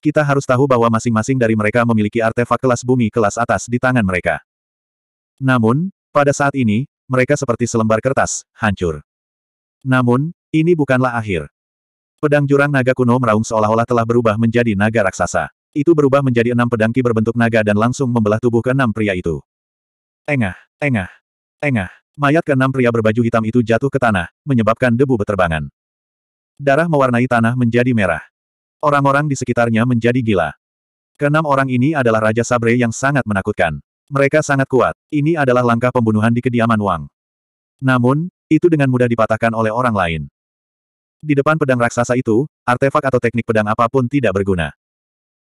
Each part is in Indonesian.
Kita harus tahu bahwa masing-masing dari mereka memiliki artefak kelas bumi kelas atas di tangan mereka. Namun, pada saat ini, mereka seperti selembar kertas, hancur. Namun, ini bukanlah akhir. Pedang jurang naga kuno meraung seolah-olah telah berubah menjadi naga raksasa. Itu berubah menjadi enam pedang ki berbentuk naga dan langsung membelah tubuh keenam pria itu. Engah, engah, engah. Mayat keenam pria berbaju hitam itu jatuh ke tanah, menyebabkan debu beterbangan. Darah mewarnai tanah menjadi merah. Orang-orang di sekitarnya menjadi gila. Kenam orang ini adalah Raja Sabre yang sangat menakutkan. Mereka sangat kuat. Ini adalah langkah pembunuhan di kediaman Wang. Namun, itu dengan mudah dipatahkan oleh orang lain. Di depan pedang raksasa itu, artefak atau teknik pedang apapun tidak berguna.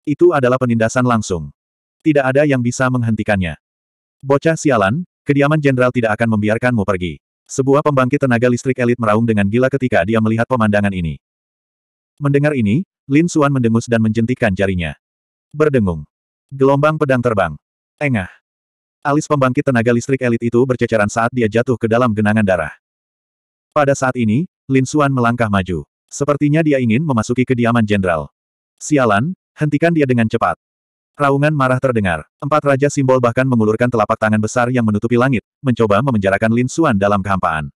Itu adalah penindasan langsung. Tidak ada yang bisa menghentikannya. Bocah sialan, kediaman jenderal tidak akan membiarkanmu pergi. Sebuah pembangkit tenaga listrik elit meraung dengan gila ketika dia melihat pemandangan ini. Mendengar ini, Lin Suan mendengus dan menjentikan jarinya. Berdengung. Gelombang pedang terbang. Engah. Alis pembangkit tenaga listrik elit itu berceceran saat dia jatuh ke dalam genangan darah. Pada saat ini, Lin Suan melangkah maju. Sepertinya dia ingin memasuki kediaman jenderal. Sialan, hentikan dia dengan cepat. Raungan marah terdengar. Empat raja simbol bahkan mengulurkan telapak tangan besar yang menutupi langit, mencoba memenjarakan Lin Suan dalam kehampaan.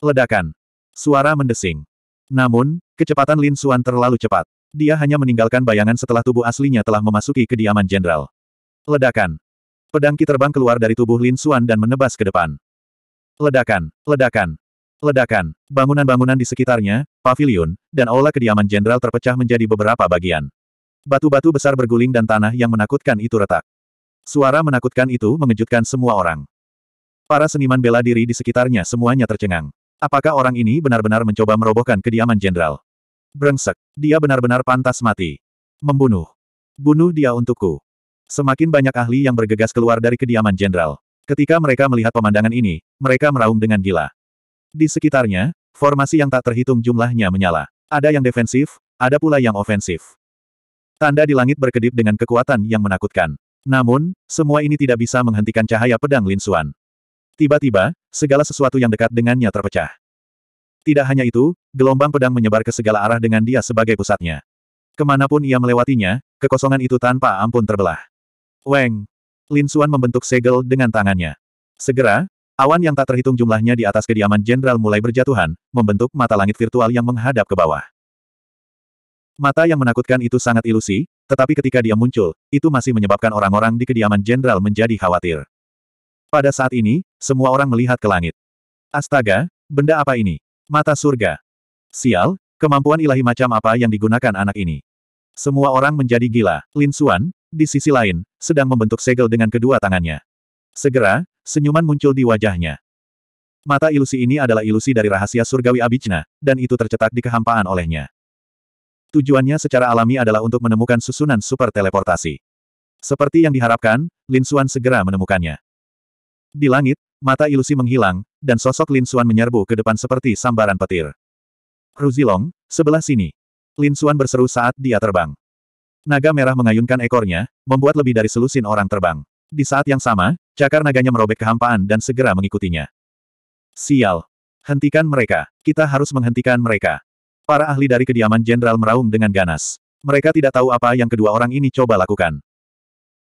Ledakan. Suara mendesing. Namun, Kecepatan Lin Suan terlalu cepat. Dia hanya meninggalkan bayangan setelah tubuh aslinya telah memasuki kediaman jenderal. Ledakan. Pedang Ki terbang keluar dari tubuh Lin Suan dan menebas ke depan. Ledakan, ledakan, ledakan. Bangunan-bangunan di sekitarnya, pavilion, dan aula kediaman jenderal terpecah menjadi beberapa bagian. Batu-batu besar berguling dan tanah yang menakutkan itu retak. Suara menakutkan itu mengejutkan semua orang. Para seniman bela diri di sekitarnya semuanya tercengang. Apakah orang ini benar-benar mencoba merobohkan kediaman jenderal? Brengsek. Dia benar-benar pantas mati. Membunuh. Bunuh dia untukku. Semakin banyak ahli yang bergegas keluar dari kediaman jenderal. Ketika mereka melihat pemandangan ini, mereka meraung dengan gila. Di sekitarnya, formasi yang tak terhitung jumlahnya menyala. Ada yang defensif, ada pula yang ofensif. Tanda di langit berkedip dengan kekuatan yang menakutkan. Namun, semua ini tidak bisa menghentikan cahaya pedang Lin Linsuan. Tiba-tiba, segala sesuatu yang dekat dengannya terpecah. Tidak hanya itu, gelombang pedang menyebar ke segala arah dengan dia sebagai pusatnya. Kemanapun ia melewatinya, kekosongan itu tanpa ampun terbelah. Weng! Lin Xuan membentuk segel dengan tangannya. Segera, awan yang tak terhitung jumlahnya di atas kediaman jenderal mulai berjatuhan, membentuk mata langit virtual yang menghadap ke bawah. Mata yang menakutkan itu sangat ilusi, tetapi ketika dia muncul, itu masih menyebabkan orang-orang di kediaman jenderal menjadi khawatir. Pada saat ini, semua orang melihat ke langit. Astaga, benda apa ini? Mata surga. Sial, kemampuan ilahi macam apa yang digunakan anak ini? Semua orang menjadi gila. Lin Suan, di sisi lain, sedang membentuk segel dengan kedua tangannya. Segera, senyuman muncul di wajahnya. Mata ilusi ini adalah ilusi dari rahasia surgawi Abijna, dan itu tercetak di kehampaan olehnya. Tujuannya secara alami adalah untuk menemukan susunan super teleportasi. Seperti yang diharapkan, Lin Suan segera menemukannya. Di langit, mata ilusi menghilang, dan sosok Lin Xuan menyerbu ke depan seperti sambaran petir. Ruzilong, sebelah sini. Lin Xuan berseru saat dia terbang. Naga merah mengayunkan ekornya, membuat lebih dari selusin orang terbang. Di saat yang sama, cakar naganya merobek kehampaan dan segera mengikutinya. Sial! Hentikan mereka. Kita harus menghentikan mereka. Para ahli dari kediaman jenderal meraung dengan ganas. Mereka tidak tahu apa yang kedua orang ini coba lakukan.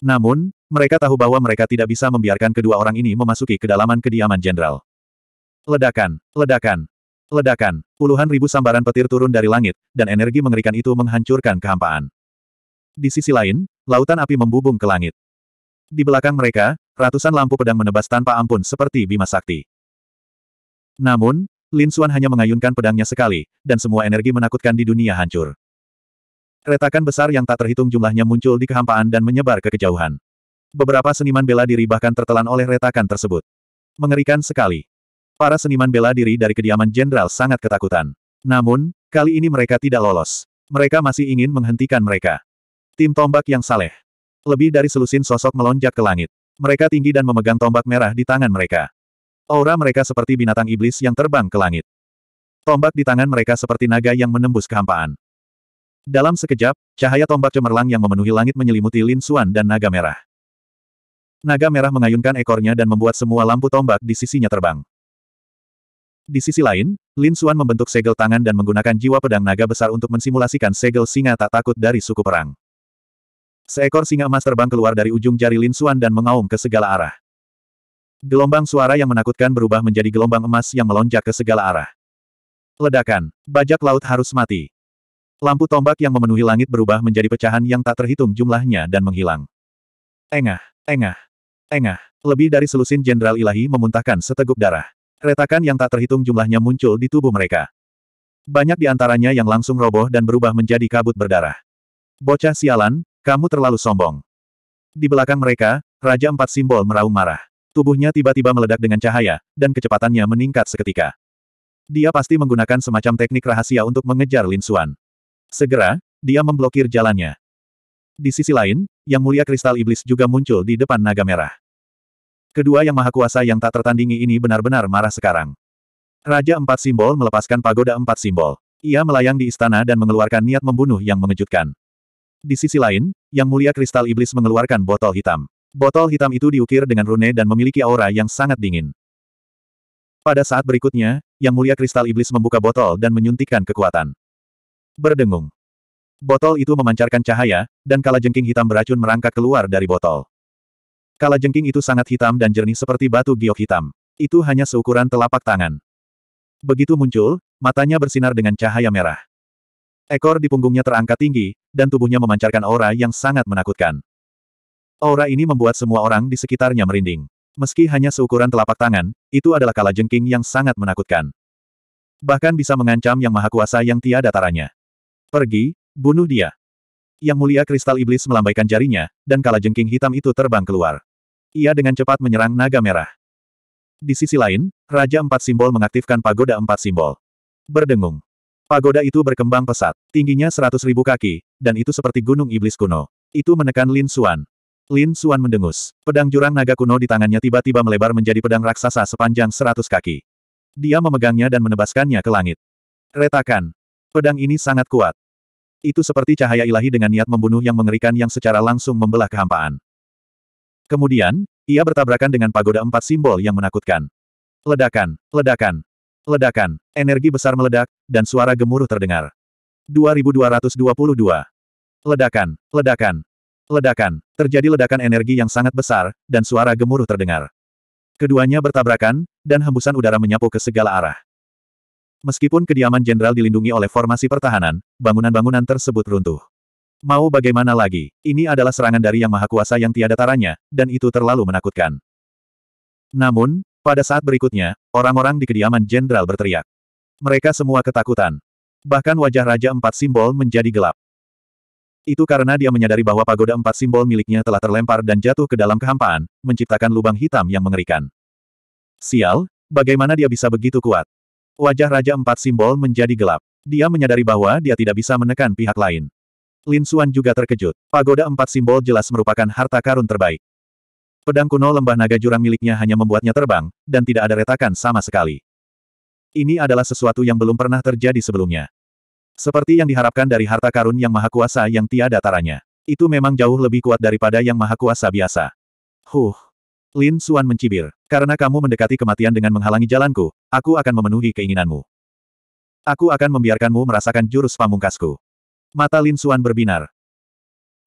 Namun, mereka tahu bahwa mereka tidak bisa membiarkan kedua orang ini memasuki kedalaman kediaman jenderal. Ledakan, ledakan, ledakan, puluhan ribu sambaran petir turun dari langit, dan energi mengerikan itu menghancurkan kehampaan. Di sisi lain, lautan api membubung ke langit. Di belakang mereka, ratusan lampu pedang menebas tanpa ampun seperti bima sakti. Namun, Lin Xuan hanya mengayunkan pedangnya sekali, dan semua energi menakutkan di dunia hancur. Retakan besar yang tak terhitung jumlahnya muncul di kehampaan dan menyebar ke kejauhan. Beberapa seniman bela diri bahkan tertelan oleh retakan tersebut. Mengerikan sekali. Para seniman bela diri dari kediaman jenderal sangat ketakutan. Namun, kali ini mereka tidak lolos. Mereka masih ingin menghentikan mereka. Tim tombak yang saleh. Lebih dari selusin sosok melonjak ke langit. Mereka tinggi dan memegang tombak merah di tangan mereka. Aura mereka seperti binatang iblis yang terbang ke langit. Tombak di tangan mereka seperti naga yang menembus kehampaan. Dalam sekejap, cahaya tombak cemerlang yang memenuhi langit menyelimuti Lin Xuan dan naga merah. Naga merah mengayunkan ekornya dan membuat semua lampu tombak di sisinya terbang. Di sisi lain, Lin Xuan membentuk segel tangan dan menggunakan jiwa pedang naga besar untuk mensimulasikan segel singa tak takut dari suku perang. Seekor singa emas terbang keluar dari ujung jari Lin Xuan dan mengaum ke segala arah. Gelombang suara yang menakutkan berubah menjadi gelombang emas yang melonjak ke segala arah. Ledakan, bajak laut harus mati. Lampu tombak yang memenuhi langit berubah menjadi pecahan yang tak terhitung jumlahnya dan menghilang. Engah, engah, engah. Lebih dari selusin Jenderal Ilahi memuntahkan seteguk darah. Retakan yang tak terhitung jumlahnya muncul di tubuh mereka. Banyak di antaranya yang langsung roboh dan berubah menjadi kabut berdarah. Bocah sialan, kamu terlalu sombong. Di belakang mereka, Raja Empat Simbol meraung marah. Tubuhnya tiba-tiba meledak dengan cahaya, dan kecepatannya meningkat seketika. Dia pasti menggunakan semacam teknik rahasia untuk mengejar Lin Suan. Segera, dia memblokir jalannya. Di sisi lain, Yang Mulia Kristal Iblis juga muncul di depan naga merah. Kedua yang maha kuasa yang tak tertandingi ini benar-benar marah sekarang. Raja Empat Simbol melepaskan pagoda Empat Simbol. Ia melayang di istana dan mengeluarkan niat membunuh yang mengejutkan. Di sisi lain, Yang Mulia Kristal Iblis mengeluarkan botol hitam. Botol hitam itu diukir dengan rune dan memiliki aura yang sangat dingin. Pada saat berikutnya, Yang Mulia Kristal Iblis membuka botol dan menyuntikkan kekuatan. Berdengung. Botol itu memancarkan cahaya, dan kala jengking hitam beracun merangkak keluar dari botol. Kala jengking itu sangat hitam dan jernih seperti batu giok hitam. Itu hanya seukuran telapak tangan. Begitu muncul, matanya bersinar dengan cahaya merah. Ekor di punggungnya terangkat tinggi, dan tubuhnya memancarkan aura yang sangat menakutkan. Aura ini membuat semua orang di sekitarnya merinding. Meski hanya seukuran telapak tangan, itu adalah kala jengking yang sangat menakutkan. Bahkan bisa mengancam yang maha kuasa yang tiada taranya. Pergi, bunuh dia. Yang mulia kristal iblis melambaikan jarinya, dan kala jengking hitam itu terbang keluar. Ia dengan cepat menyerang naga merah. Di sisi lain, Raja Empat Simbol mengaktifkan pagoda Empat Simbol. Berdengung. Pagoda itu berkembang pesat, tingginya seratus ribu kaki, dan itu seperti gunung iblis kuno. Itu menekan Lin Suan. Lin Suan mendengus. Pedang jurang naga kuno di tangannya tiba-tiba melebar menjadi pedang raksasa sepanjang seratus kaki. Dia memegangnya dan menebaskannya ke langit. Retakan. Pedang ini sangat kuat. Itu seperti cahaya ilahi dengan niat membunuh yang mengerikan yang secara langsung membelah kehampaan. Kemudian, ia bertabrakan dengan pagoda empat simbol yang menakutkan. Ledakan, ledakan, ledakan, energi besar meledak, dan suara gemuruh terdengar. 2222. Ledakan, ledakan, ledakan, terjadi ledakan energi yang sangat besar, dan suara gemuruh terdengar. Keduanya bertabrakan, dan hembusan udara menyapu ke segala arah. Meskipun kediaman jenderal dilindungi oleh formasi pertahanan, bangunan-bangunan tersebut runtuh. Mau bagaimana lagi, ini adalah serangan dari Yang Maha Kuasa yang tiada taranya, dan itu terlalu menakutkan. Namun, pada saat berikutnya, orang-orang di kediaman jenderal berteriak. Mereka semua ketakutan. Bahkan wajah Raja Empat Simbol menjadi gelap. Itu karena dia menyadari bahwa pagoda empat simbol miliknya telah terlempar dan jatuh ke dalam kehampaan, menciptakan lubang hitam yang mengerikan. Sial, bagaimana dia bisa begitu kuat? Wajah Raja Empat Simbol menjadi gelap. Dia menyadari bahwa dia tidak bisa menekan pihak lain. Lin Suan juga terkejut. Pagoda Empat Simbol jelas merupakan harta karun terbaik. Pedang kuno lembah naga jurang miliknya hanya membuatnya terbang, dan tidak ada retakan sama sekali. Ini adalah sesuatu yang belum pernah terjadi sebelumnya. Seperti yang diharapkan dari harta karun yang maha kuasa yang tiada taranya. Itu memang jauh lebih kuat daripada yang maha kuasa biasa. Huh. Lin Suan mencibir. Karena kamu mendekati kematian dengan menghalangi jalanku, aku akan memenuhi keinginanmu. Aku akan membiarkanmu merasakan jurus pamungkasku. Mata Lin Suan berbinar.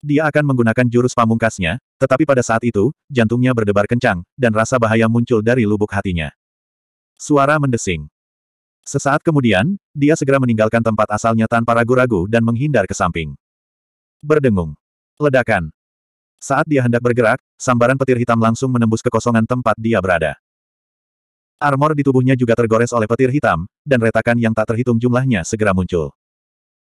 Dia akan menggunakan jurus pamungkasnya, tetapi pada saat itu, jantungnya berdebar kencang, dan rasa bahaya muncul dari lubuk hatinya. Suara mendesing. Sesaat kemudian, dia segera meninggalkan tempat asalnya tanpa ragu-ragu dan menghindar ke samping. Berdengung. Ledakan. Saat dia hendak bergerak, sambaran petir hitam langsung menembus kekosongan tempat dia berada. Armor di tubuhnya juga tergores oleh petir hitam, dan retakan yang tak terhitung jumlahnya segera muncul.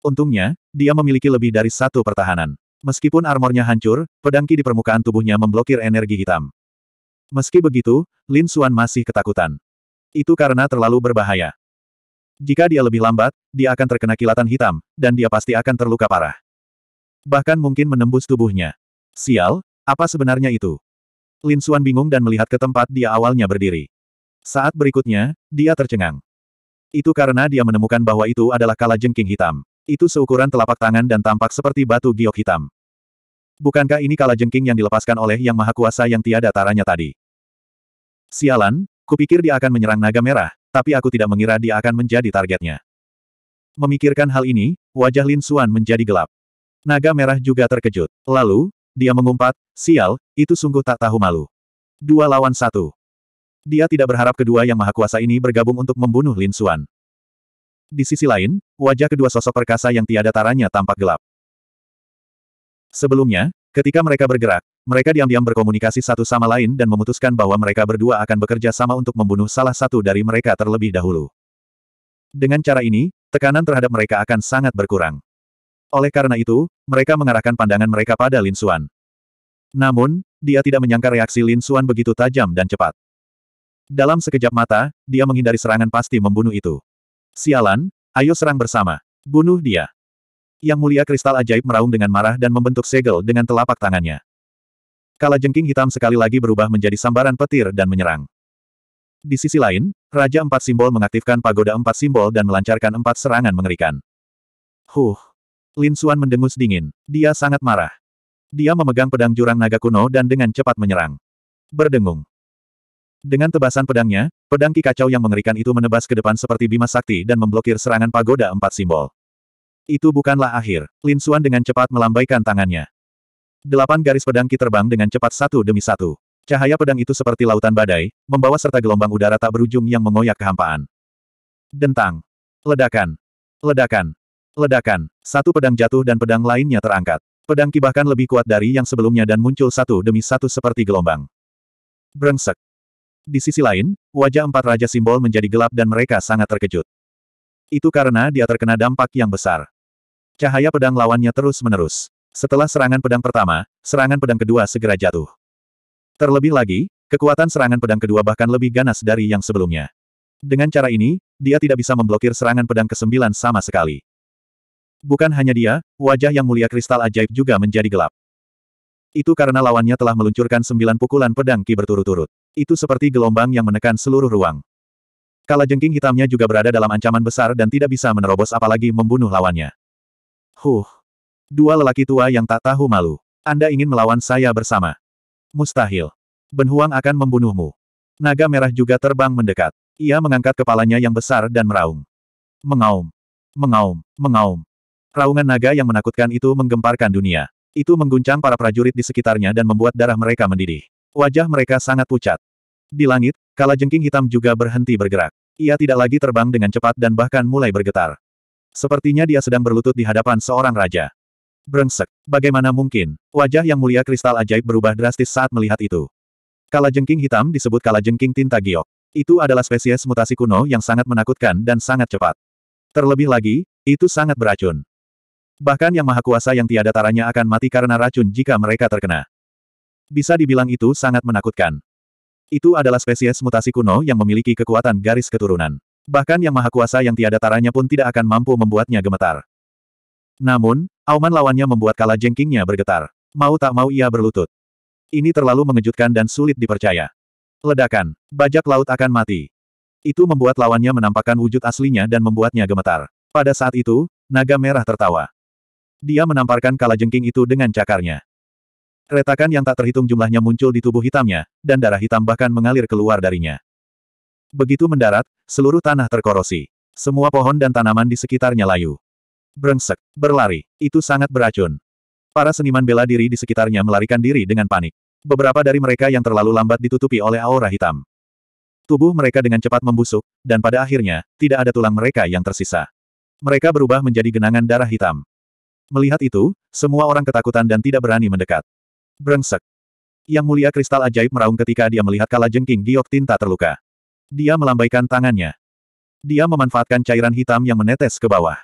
Untungnya, dia memiliki lebih dari satu pertahanan. Meskipun armornya hancur, pedangki di permukaan tubuhnya memblokir energi hitam. Meski begitu, Lin Xuan masih ketakutan. Itu karena terlalu berbahaya. Jika dia lebih lambat, dia akan terkena kilatan hitam, dan dia pasti akan terluka parah. Bahkan mungkin menembus tubuhnya. Sial, apa sebenarnya itu? Lin Xuan bingung dan melihat ke tempat dia awalnya berdiri. Saat berikutnya, dia tercengang. Itu karena dia menemukan bahwa itu adalah kala jengking hitam. Itu seukuran telapak tangan dan tampak seperti batu giok hitam. Bukankah ini kala jengking yang dilepaskan oleh Yang Maha Kuasa yang tiada taranya tadi? Sialan, kupikir dia akan menyerang naga merah, tapi aku tidak mengira dia akan menjadi targetnya. Memikirkan hal ini, wajah Lin Xuan menjadi gelap. Naga merah juga terkejut. Lalu, dia mengumpat, sial, itu sungguh tak tahu malu. Dua lawan satu. Dia tidak berharap kedua yang maha kuasa ini bergabung untuk membunuh Lin Xuan. Di sisi lain, wajah kedua sosok perkasa yang tiada taranya tampak gelap. Sebelumnya, ketika mereka bergerak, mereka diam-diam berkomunikasi satu sama lain dan memutuskan bahwa mereka berdua akan bekerja sama untuk membunuh salah satu dari mereka terlebih dahulu. Dengan cara ini, tekanan terhadap mereka akan sangat berkurang. Oleh karena itu, mereka mengarahkan pandangan mereka pada Lin Xuan. Namun, dia tidak menyangka reaksi Lin Xuan begitu tajam dan cepat. Dalam sekejap mata, dia menghindari serangan pasti membunuh itu. Sialan, ayo serang bersama. Bunuh dia. Yang mulia kristal ajaib meraung dengan marah dan membentuk segel dengan telapak tangannya. Kala jengking hitam sekali lagi berubah menjadi sambaran petir dan menyerang. Di sisi lain, Raja Empat Simbol mengaktifkan pagoda Empat Simbol dan melancarkan empat serangan mengerikan. Huh, Lin Suan mendengus dingin. Dia sangat marah. Dia memegang pedang jurang naga kuno dan dengan cepat menyerang. Berdengung. Dengan tebasan pedangnya, pedang kikacau yang mengerikan itu menebas ke depan seperti bima sakti dan memblokir serangan pagoda empat simbol. Itu bukanlah akhir. Lin Suan dengan cepat melambaikan tangannya. Delapan garis pedang Ki terbang dengan cepat satu demi satu. Cahaya pedang itu seperti lautan badai, membawa serta gelombang udara tak berujung yang mengoyak kehampaan. Dentang. Ledakan. Ledakan. Ledakan. Satu pedang jatuh dan pedang lainnya terangkat. Pedang kibahkan lebih kuat dari yang sebelumnya dan muncul satu demi satu seperti gelombang. Brengsek. Di sisi lain, wajah empat raja simbol menjadi gelap dan mereka sangat terkejut. Itu karena dia terkena dampak yang besar. Cahaya pedang lawannya terus-menerus. Setelah serangan pedang pertama, serangan pedang kedua segera jatuh. Terlebih lagi, kekuatan serangan pedang kedua bahkan lebih ganas dari yang sebelumnya. Dengan cara ini, dia tidak bisa memblokir serangan pedang ke-9 sama sekali. Bukan hanya dia, wajah yang mulia kristal ajaib juga menjadi gelap. Itu karena lawannya telah meluncurkan sembilan pukulan pedang ki berturut-turut. Itu seperti gelombang yang menekan seluruh ruang. Kala jengking hitamnya juga berada dalam ancaman besar dan tidak bisa menerobos apalagi membunuh lawannya. Huh. Dua lelaki tua yang tak tahu malu. Anda ingin melawan saya bersama. Mustahil. Benhuang akan membunuhmu. Naga merah juga terbang mendekat. Ia mengangkat kepalanya yang besar dan meraung. Mengaum. Mengaum. Mengaum. Raungan naga yang menakutkan itu menggemparkan dunia. Itu mengguncang para prajurit di sekitarnya dan membuat darah mereka mendidih. Wajah mereka sangat pucat. Di langit, kala jengking hitam juga berhenti bergerak. Ia tidak lagi terbang dengan cepat dan bahkan mulai bergetar. Sepertinya dia sedang berlutut di hadapan seorang raja. Brengsek, bagaimana mungkin? Wajah yang mulia kristal ajaib berubah drastis saat melihat itu. Kala jengking hitam disebut kala jengking tinta giok. Itu adalah spesies mutasi kuno yang sangat menakutkan dan sangat cepat. Terlebih lagi, itu sangat beracun. Bahkan yang maha kuasa yang tiada taranya akan mati karena racun jika mereka terkena. Bisa dibilang itu sangat menakutkan. Itu adalah spesies mutasi kuno yang memiliki kekuatan garis keturunan. Bahkan yang maha kuasa yang tiada taranya pun tidak akan mampu membuatnya gemetar. Namun, auman lawannya membuat kala jengkingnya bergetar. Mau tak mau ia berlutut. Ini terlalu mengejutkan dan sulit dipercaya. Ledakan. Bajak laut akan mati. Itu membuat lawannya menampakkan wujud aslinya dan membuatnya gemetar. Pada saat itu, naga merah tertawa. Dia menamparkan kala jengking itu dengan cakarnya. Retakan yang tak terhitung jumlahnya muncul di tubuh hitamnya, dan darah hitam bahkan mengalir keluar darinya. Begitu mendarat, seluruh tanah terkorosi. Semua pohon dan tanaman di sekitarnya layu. Brengsek, berlari, itu sangat beracun. Para seniman bela diri di sekitarnya melarikan diri dengan panik. Beberapa dari mereka yang terlalu lambat ditutupi oleh aura hitam. Tubuh mereka dengan cepat membusuk, dan pada akhirnya, tidak ada tulang mereka yang tersisa. Mereka berubah menjadi genangan darah hitam. Melihat itu, semua orang ketakutan dan tidak berani mendekat. Brengsek. Yang mulia kristal ajaib meraung ketika dia melihat kala jengking giok tinta terluka. Dia melambaikan tangannya. Dia memanfaatkan cairan hitam yang menetes ke bawah.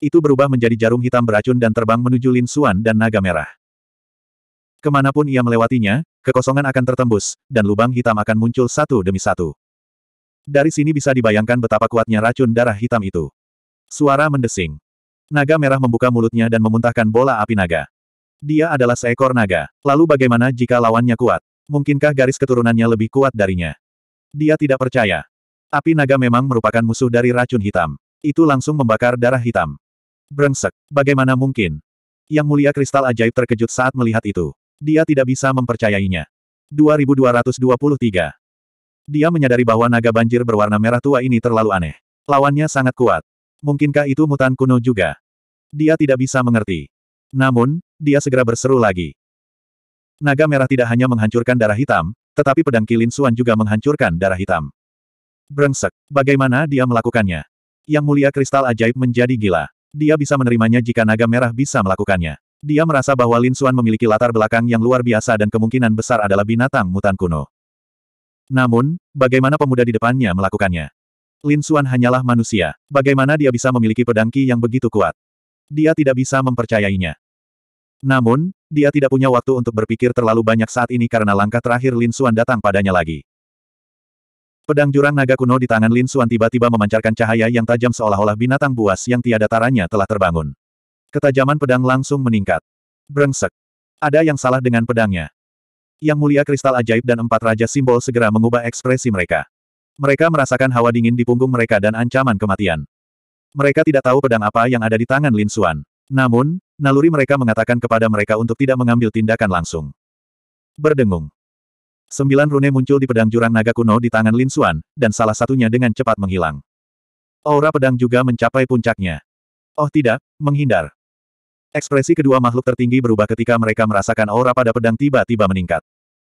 Itu berubah menjadi jarum hitam beracun dan terbang menuju Lin Suan dan naga merah. Kemanapun ia melewatinya, kekosongan akan tertembus, dan lubang hitam akan muncul satu demi satu. Dari sini bisa dibayangkan betapa kuatnya racun darah hitam itu. Suara mendesing. Naga merah membuka mulutnya dan memuntahkan bola api naga. Dia adalah seekor naga. Lalu bagaimana jika lawannya kuat? Mungkinkah garis keturunannya lebih kuat darinya? Dia tidak percaya. Api naga memang merupakan musuh dari racun hitam. Itu langsung membakar darah hitam. Brengsek, bagaimana mungkin? Yang mulia kristal ajaib terkejut saat melihat itu. Dia tidak bisa mempercayainya. 2223. Dia menyadari bahwa naga banjir berwarna merah tua ini terlalu aneh. Lawannya sangat kuat. Mungkinkah itu mutan kuno juga? Dia tidak bisa mengerti. Namun, dia segera berseru lagi. Naga merah tidak hanya menghancurkan darah hitam, tetapi pedang kilin Suan juga menghancurkan darah hitam. Brengsek, bagaimana dia melakukannya? Yang mulia kristal ajaib menjadi gila. Dia bisa menerimanya jika naga merah bisa melakukannya. Dia merasa bahwa Lin Suan memiliki latar belakang yang luar biasa dan kemungkinan besar adalah binatang mutan kuno. Namun, bagaimana pemuda di depannya melakukannya? Lin Xuan hanyalah manusia. Bagaimana dia bisa memiliki pedangki yang begitu kuat? Dia tidak bisa mempercayainya. Namun, dia tidak punya waktu untuk berpikir terlalu banyak saat ini karena langkah terakhir Lin Xuan datang padanya lagi. Pedang jurang naga kuno di tangan Lin Xuan tiba-tiba memancarkan cahaya yang tajam seolah-olah binatang buas yang tiada taranya telah terbangun. Ketajaman pedang langsung meningkat. Brengsek. Ada yang salah dengan pedangnya. Yang mulia kristal ajaib dan empat raja simbol segera mengubah ekspresi mereka. Mereka merasakan hawa dingin di punggung mereka dan ancaman kematian. Mereka tidak tahu pedang apa yang ada di tangan Lin Xuan. Namun, naluri mereka mengatakan kepada mereka untuk tidak mengambil tindakan langsung. Berdengung. Sembilan rune muncul di pedang jurang naga kuno di tangan Lin Xuan, dan salah satunya dengan cepat menghilang. Aura pedang juga mencapai puncaknya. Oh tidak, menghindar. Ekspresi kedua makhluk tertinggi berubah ketika mereka merasakan aura pada pedang tiba-tiba meningkat.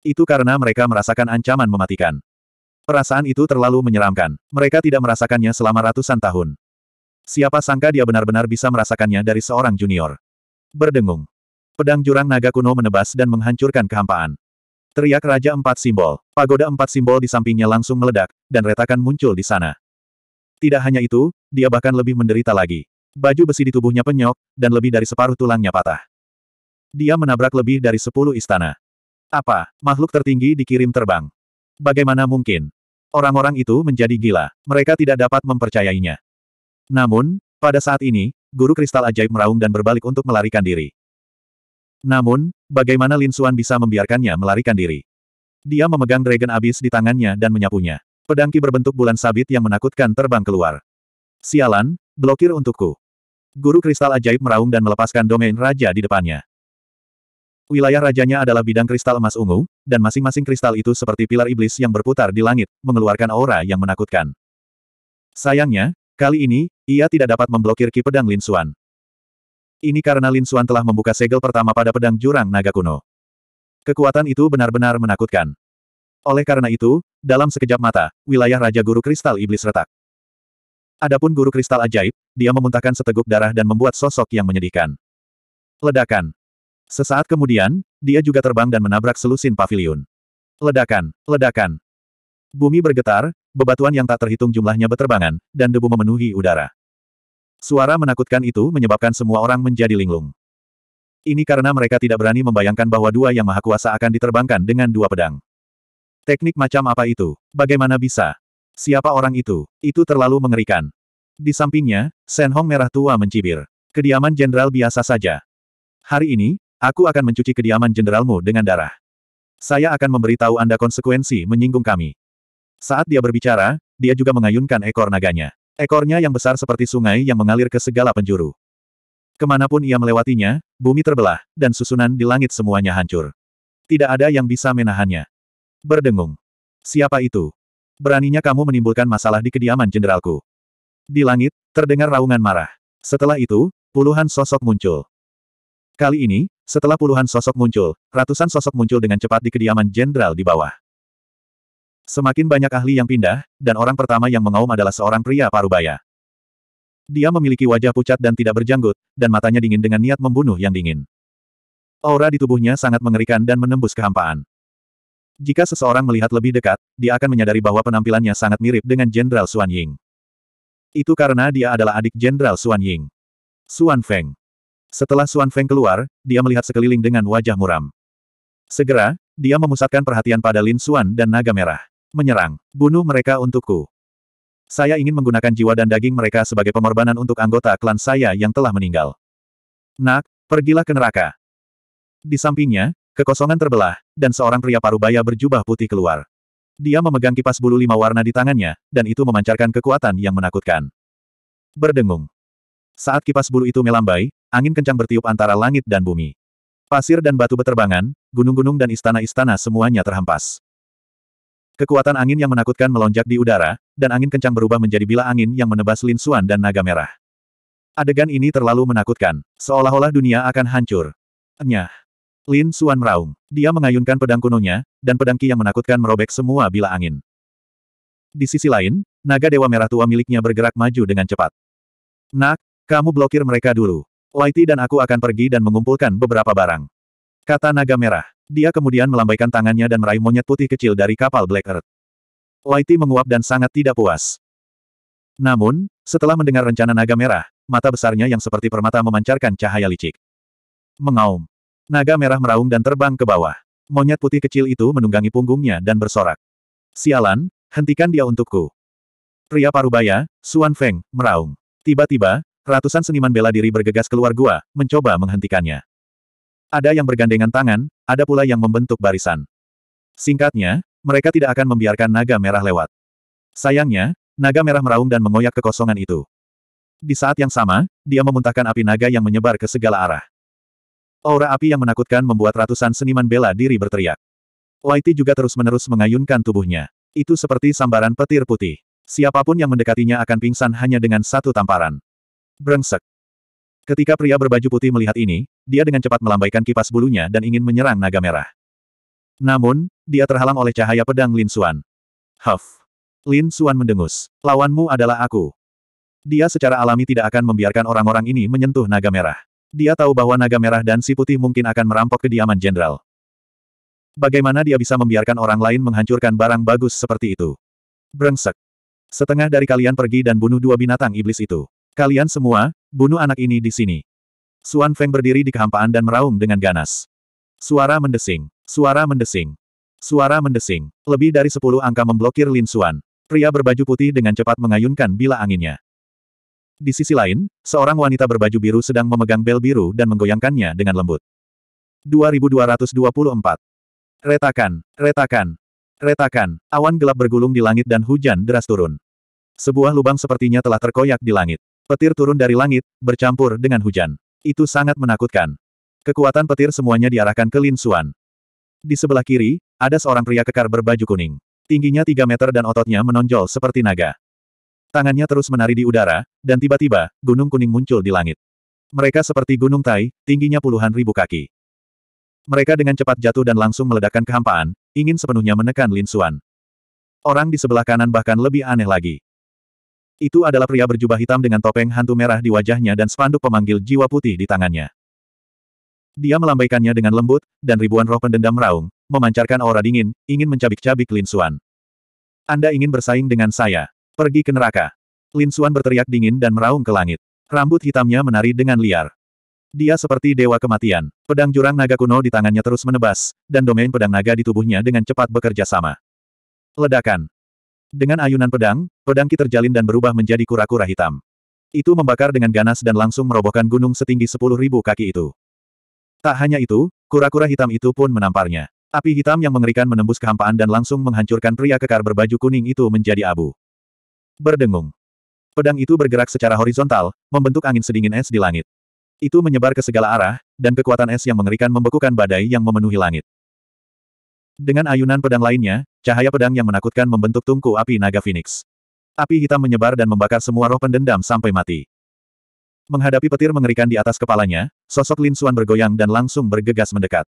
Itu karena mereka merasakan ancaman mematikan. Perasaan itu terlalu menyeramkan. Mereka tidak merasakannya selama ratusan tahun. Siapa sangka dia benar-benar bisa merasakannya dari seorang junior. Berdengung. Pedang jurang naga kuno menebas dan menghancurkan kehampaan. Teriak Raja Empat Simbol. Pagoda Empat Simbol di sampingnya langsung meledak, dan retakan muncul di sana. Tidak hanya itu, dia bahkan lebih menderita lagi. Baju besi di tubuhnya penyok, dan lebih dari separuh tulangnya patah. Dia menabrak lebih dari sepuluh istana. Apa, makhluk tertinggi dikirim terbang? Bagaimana mungkin? orang-orang itu menjadi gila. Mereka tidak dapat mempercayainya. Namun, pada saat ini, guru kristal ajaib meraung dan berbalik untuk melarikan diri. Namun, bagaimana Lin Suan bisa membiarkannya melarikan diri? Dia memegang dragon abis di tangannya dan menyapunya. Pedangki berbentuk bulan sabit yang menakutkan terbang keluar. Sialan, blokir untukku. Guru kristal ajaib meraung dan melepaskan domain raja di depannya. Wilayah rajanya adalah bidang kristal emas ungu, dan masing-masing kristal itu seperti pilar iblis yang berputar di langit, mengeluarkan aura yang menakutkan. Sayangnya, kali ini, ia tidak dapat memblokir ki pedang Lin Xuan. Ini karena Lin Xuan telah membuka segel pertama pada pedang jurang naga kuno. Kekuatan itu benar-benar menakutkan. Oleh karena itu, dalam sekejap mata, wilayah Raja Guru Kristal Iblis retak. Adapun Guru Kristal Ajaib, dia memuntahkan seteguk darah dan membuat sosok yang menyedihkan. Ledakan. Sesaat kemudian, dia juga terbang dan menabrak selusin pavilion. Ledakan, ledakan. Bumi bergetar, bebatuan yang tak terhitung jumlahnya beterbangan, dan debu memenuhi udara. Suara menakutkan itu menyebabkan semua orang menjadi linglung. Ini karena mereka tidak berani membayangkan bahwa dua yang maha kuasa akan diterbangkan dengan dua pedang. Teknik macam apa itu? Bagaimana bisa? Siapa orang itu? Itu terlalu mengerikan. Di sampingnya, Sen Hong merah tua mencibir. Kediaman jenderal biasa saja. Hari ini, Aku akan mencuci kediaman jenderalmu dengan darah. Saya akan memberitahu Anda konsekuensi menyinggung kami. Saat dia berbicara, dia juga mengayunkan ekor naganya. Ekornya yang besar seperti sungai yang mengalir ke segala penjuru. Kemanapun ia melewatinya, bumi terbelah, dan susunan di langit semuanya hancur. Tidak ada yang bisa menahannya. Berdengung. Siapa itu? Beraninya kamu menimbulkan masalah di kediaman jenderalku. Di langit, terdengar raungan marah. Setelah itu, puluhan sosok muncul. Kali ini, setelah puluhan sosok muncul, ratusan sosok muncul dengan cepat di kediaman jenderal di bawah. Semakin banyak ahli yang pindah, dan orang pertama yang mengaum adalah seorang pria parubaya. Dia memiliki wajah pucat dan tidak berjanggut, dan matanya dingin dengan niat membunuh yang dingin. Aura di tubuhnya sangat mengerikan dan menembus kehampaan. Jika seseorang melihat lebih dekat, dia akan menyadari bahwa penampilannya sangat mirip dengan Jenderal Xuan Ying. Itu karena dia adalah adik Jenderal Xuan Ying. Xuan Feng. Setelah Suan Feng keluar, dia melihat sekeliling dengan wajah muram. Segera, dia memusatkan perhatian pada Lin Suan dan Naga Merah. Menyerang. Bunuh mereka untukku. Saya ingin menggunakan jiwa dan daging mereka sebagai pengorbanan untuk anggota klan saya yang telah meninggal. Nak, pergilah ke neraka. Di sampingnya, kekosongan terbelah, dan seorang pria parubaya berjubah putih keluar. Dia memegang kipas bulu lima warna di tangannya, dan itu memancarkan kekuatan yang menakutkan. Berdengung. Saat kipas bulu itu melambai, angin kencang bertiup antara langit dan bumi. Pasir dan batu beterbangan, gunung-gunung dan istana-istana semuanya terhempas. Kekuatan angin yang menakutkan melonjak di udara, dan angin kencang berubah menjadi bila angin yang menebas Lin linsuan dan naga merah. Adegan ini terlalu menakutkan, seolah-olah dunia akan hancur. Nyah. Lin Suan meraung. Dia mengayunkan pedang kunonya, dan pedang ki yang menakutkan merobek semua bila angin. Di sisi lain, naga dewa merah tua miliknya bergerak maju dengan cepat. Nak, kamu blokir mereka dulu. Lighty dan aku akan pergi dan mengumpulkan beberapa barang. Kata naga merah. Dia kemudian melambaikan tangannya dan meraih monyet putih kecil dari kapal Black Earth. Lighty menguap dan sangat tidak puas. Namun, setelah mendengar rencana naga merah, mata besarnya yang seperti permata memancarkan cahaya licik. Mengaum. Naga merah meraung dan terbang ke bawah. Monyet putih kecil itu menunggangi punggungnya dan bersorak. Sialan, hentikan dia untukku. Pria parubaya, Suan Feng, meraung. Tiba-tiba, Ratusan seniman bela diri bergegas keluar gua, mencoba menghentikannya. Ada yang bergandengan tangan, ada pula yang membentuk barisan. Singkatnya, mereka tidak akan membiarkan naga merah lewat. Sayangnya, naga merah meraung dan mengoyak kekosongan itu. Di saat yang sama, dia memuntahkan api naga yang menyebar ke segala arah. Aura api yang menakutkan membuat ratusan seniman bela diri berteriak. Whitey juga terus-menerus mengayunkan tubuhnya. Itu seperti sambaran petir putih. Siapapun yang mendekatinya akan pingsan hanya dengan satu tamparan. Brengsek. Ketika pria berbaju putih melihat ini, dia dengan cepat melambaikan kipas bulunya dan ingin menyerang naga merah. Namun, dia terhalang oleh cahaya pedang Lin Xuan. Huff. Lin Xuan mendengus. Lawanmu adalah aku. Dia secara alami tidak akan membiarkan orang-orang ini menyentuh naga merah. Dia tahu bahwa naga merah dan si putih mungkin akan merampok kediaman jenderal. Bagaimana dia bisa membiarkan orang lain menghancurkan barang bagus seperti itu? Brengsek. Setengah dari kalian pergi dan bunuh dua binatang iblis itu. Kalian semua, bunuh anak ini di sini. Suan Feng berdiri di kehampaan dan meraung dengan ganas. Suara mendesing. Suara mendesing. Suara mendesing. Lebih dari sepuluh angka memblokir Lin Suan. Pria berbaju putih dengan cepat mengayunkan bila anginnya. Di sisi lain, seorang wanita berbaju biru sedang memegang bel biru dan menggoyangkannya dengan lembut. 2224. Retakan, retakan, retakan. Awan gelap bergulung di langit dan hujan deras turun. Sebuah lubang sepertinya telah terkoyak di langit. Petir turun dari langit, bercampur dengan hujan. Itu sangat menakutkan. Kekuatan petir semuanya diarahkan ke Lin Suan. Di sebelah kiri, ada seorang pria kekar berbaju kuning. Tingginya 3 meter dan ototnya menonjol seperti naga. Tangannya terus menari di udara, dan tiba-tiba, gunung kuning muncul di langit. Mereka seperti gunung tai, tingginya puluhan ribu kaki. Mereka dengan cepat jatuh dan langsung meledakkan kehampaan, ingin sepenuhnya menekan Lin Suan. Orang di sebelah kanan bahkan lebih aneh lagi. Itu adalah pria berjubah hitam dengan topeng hantu merah di wajahnya dan spanduk pemanggil jiwa putih di tangannya. Dia melambaikannya dengan lembut, dan ribuan roh pendendam meraung, memancarkan aura dingin, ingin mencabik-cabik Lin Suan. Anda ingin bersaing dengan saya. Pergi ke neraka. Lin Suan berteriak dingin dan meraung ke langit. Rambut hitamnya menari dengan liar. Dia seperti dewa kematian. Pedang jurang naga kuno di tangannya terus menebas, dan domain pedang naga di tubuhnya dengan cepat bekerja sama. Ledakan. Dengan ayunan pedang, pedang Ki terjalin dan berubah menjadi kura-kura hitam. Itu membakar dengan ganas dan langsung merobohkan gunung setinggi sepuluh ribu kaki itu. Tak hanya itu, kura-kura hitam itu pun menamparnya. Api hitam yang mengerikan menembus kehampaan dan langsung menghancurkan pria kekar berbaju kuning itu menjadi abu. Berdengung. Pedang itu bergerak secara horizontal, membentuk angin sedingin es di langit. Itu menyebar ke segala arah, dan kekuatan es yang mengerikan membekukan badai yang memenuhi langit. Dengan ayunan pedang lainnya, cahaya pedang yang menakutkan membentuk tungku api naga Phoenix. Api hitam menyebar dan membakar semua roh pendendam sampai mati. Menghadapi petir mengerikan di atas kepalanya, sosok Lin Suan bergoyang dan langsung bergegas mendekat.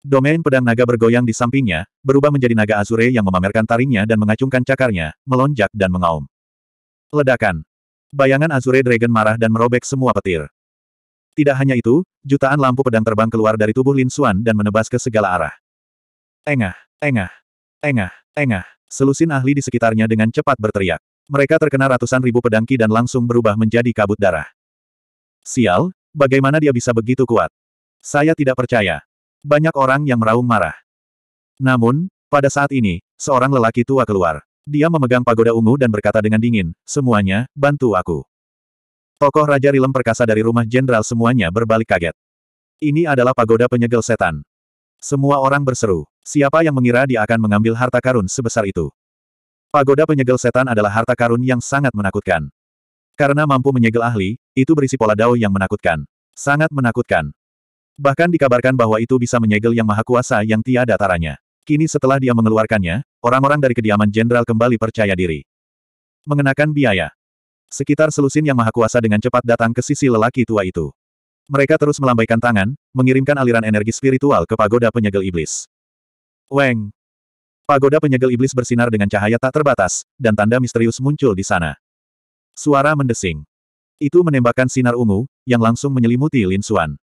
Domain pedang naga bergoyang di sampingnya, berubah menjadi naga azure yang memamerkan taringnya dan mengacungkan cakarnya, melonjak dan mengaum. Ledakan. Bayangan azure dragon marah dan merobek semua petir. Tidak hanya itu, jutaan lampu pedang terbang keluar dari tubuh Lin Suan dan menebas ke segala arah. Tengah, tengah, tengah, tengah. Selusin ahli di sekitarnya dengan cepat berteriak. Mereka terkena ratusan ribu pedangki dan langsung berubah menjadi kabut darah. Sial, bagaimana dia bisa begitu kuat? Saya tidak percaya. Banyak orang yang meraung marah. Namun, pada saat ini, seorang lelaki tua keluar. Dia memegang pagoda ungu dan berkata dengan dingin, semuanya, bantu aku. Tokoh Raja Rilem Perkasa dari rumah Jenderal semuanya berbalik kaget. Ini adalah pagoda penyegel setan. Semua orang berseru. Siapa yang mengira dia akan mengambil harta karun sebesar itu? Pagoda penyegel setan adalah harta karun yang sangat menakutkan. Karena mampu menyegel ahli, itu berisi pola dao yang menakutkan. Sangat menakutkan. Bahkan dikabarkan bahwa itu bisa menyegel yang maha kuasa yang tiada taranya. Kini setelah dia mengeluarkannya, orang-orang dari kediaman jenderal kembali percaya diri. Mengenakan biaya. Sekitar selusin yang maha kuasa dengan cepat datang ke sisi lelaki tua itu. Mereka terus melambaikan tangan, mengirimkan aliran energi spiritual ke pagoda penyegel iblis. Weng! Pagoda penyegel iblis bersinar dengan cahaya tak terbatas, dan tanda misterius muncul di sana. Suara mendesing. Itu menembakkan sinar ungu, yang langsung menyelimuti Lin Suan.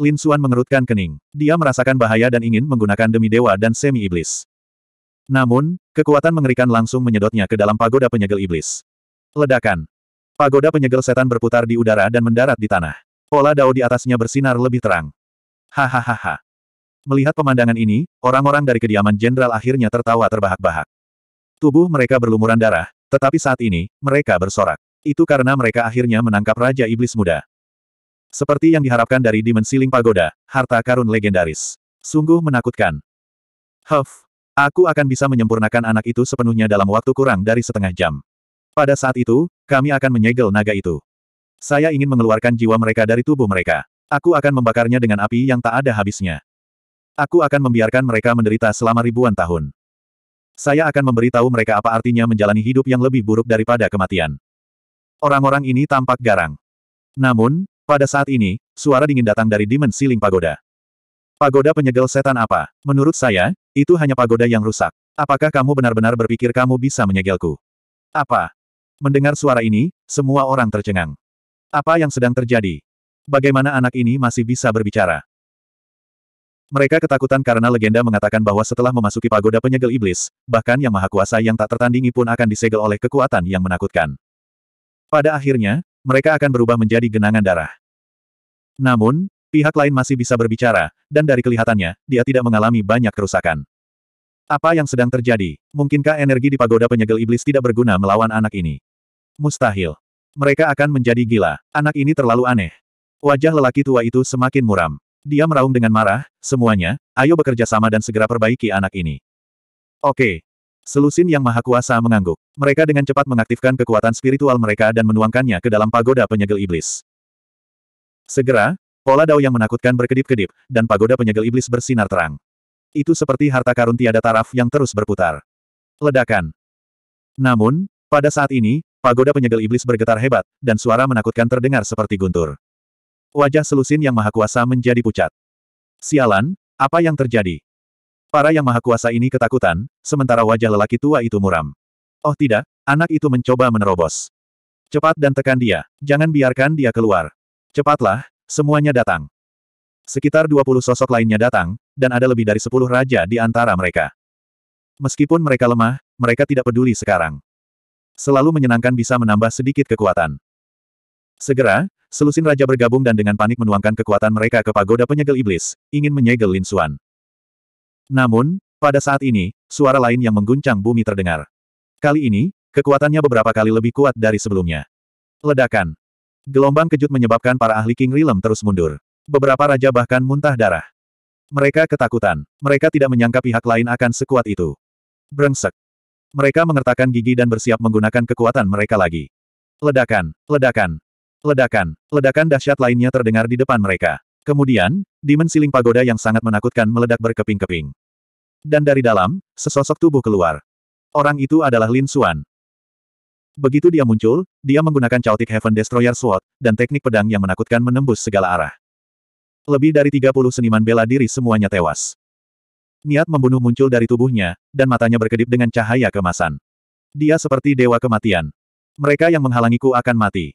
Lin Suan mengerutkan kening. Dia merasakan bahaya dan ingin menggunakan demi dewa dan semi iblis. Namun, kekuatan mengerikan langsung menyedotnya ke dalam pagoda penyegel iblis. Ledakan. Pagoda penyegel setan berputar di udara dan mendarat di tanah. Pola dao di atasnya bersinar lebih terang. Hahaha. Melihat pemandangan ini, orang-orang dari kediaman jenderal akhirnya tertawa terbahak-bahak. Tubuh mereka berlumuran darah, tetapi saat ini, mereka bersorak. Itu karena mereka akhirnya menangkap Raja Iblis Muda. Seperti yang diharapkan dari Dimensi Ling Pagoda, harta karun legendaris. Sungguh menakutkan. Huff, aku akan bisa menyempurnakan anak itu sepenuhnya dalam waktu kurang dari setengah jam. Pada saat itu, kami akan menyegel naga itu. Saya ingin mengeluarkan jiwa mereka dari tubuh mereka. Aku akan membakarnya dengan api yang tak ada habisnya. Aku akan membiarkan mereka menderita selama ribuan tahun. Saya akan memberitahu mereka apa artinya menjalani hidup yang lebih buruk daripada kematian. Orang-orang ini tampak garang. Namun, pada saat ini, suara dingin datang dari Demon Siling Pagoda. Pagoda penyegel setan apa? Menurut saya, itu hanya pagoda yang rusak. Apakah kamu benar-benar berpikir kamu bisa menyegelku? Apa? Mendengar suara ini, semua orang tercengang. Apa yang sedang terjadi? Bagaimana anak ini masih bisa berbicara? Mereka ketakutan karena legenda mengatakan bahwa setelah memasuki pagoda penyegel iblis, bahkan yang maha kuasa yang tak tertandingi pun akan disegel oleh kekuatan yang menakutkan. Pada akhirnya, mereka akan berubah menjadi genangan darah. Namun, pihak lain masih bisa berbicara, dan dari kelihatannya, dia tidak mengalami banyak kerusakan. Apa yang sedang terjadi? Mungkinkah energi di pagoda penyegel iblis tidak berguna melawan anak ini? Mustahil. Mereka akan menjadi gila. Anak ini terlalu aneh. Wajah lelaki tua itu semakin muram. Dia meraung dengan marah, semuanya, ayo bekerja sama dan segera perbaiki anak ini. Oke. Selusin yang maha kuasa mengangguk. Mereka dengan cepat mengaktifkan kekuatan spiritual mereka dan menuangkannya ke dalam pagoda penyegel iblis. Segera, pola dao yang menakutkan berkedip-kedip, dan pagoda penyegel iblis bersinar terang. Itu seperti harta karun tiada taraf yang terus berputar. Ledakan. Namun, pada saat ini, Pagoda penyegel iblis bergetar hebat, dan suara menakutkan terdengar seperti guntur. Wajah selusin yang maha kuasa menjadi pucat. Sialan, apa yang terjadi? Para yang maha kuasa ini ketakutan, sementara wajah lelaki tua itu muram. Oh tidak, anak itu mencoba menerobos. Cepat dan tekan dia, jangan biarkan dia keluar. Cepatlah, semuanya datang. Sekitar 20 sosok lainnya datang, dan ada lebih dari 10 raja di antara mereka. Meskipun mereka lemah, mereka tidak peduli sekarang. Selalu menyenangkan bisa menambah sedikit kekuatan. Segera, selusin raja bergabung dan dengan panik menuangkan kekuatan mereka ke pagoda penyegel iblis, ingin menyegel Lin Xuan. Namun, pada saat ini, suara lain yang mengguncang bumi terdengar. Kali ini, kekuatannya beberapa kali lebih kuat dari sebelumnya. Ledakan. Gelombang kejut menyebabkan para ahli King Realm terus mundur. Beberapa raja bahkan muntah darah. Mereka ketakutan. Mereka tidak menyangka pihak lain akan sekuat itu. Brengsek. Mereka mengertakkan gigi dan bersiap menggunakan kekuatan mereka lagi. Ledakan, ledakan, ledakan, ledakan dahsyat lainnya terdengar di depan mereka. Kemudian, dimen siling pagoda yang sangat menakutkan meledak berkeping-keping. Dan dari dalam, sesosok tubuh keluar. Orang itu adalah Lin Xuan. Begitu dia muncul, dia menggunakan Chaotic Heaven Destroyer Sword, dan teknik pedang yang menakutkan menembus segala arah. Lebih dari 30 seniman bela diri semuanya tewas. Niat membunuh muncul dari tubuhnya, dan matanya berkedip dengan cahaya kemasan. Dia seperti dewa kematian. Mereka yang menghalangiku akan mati.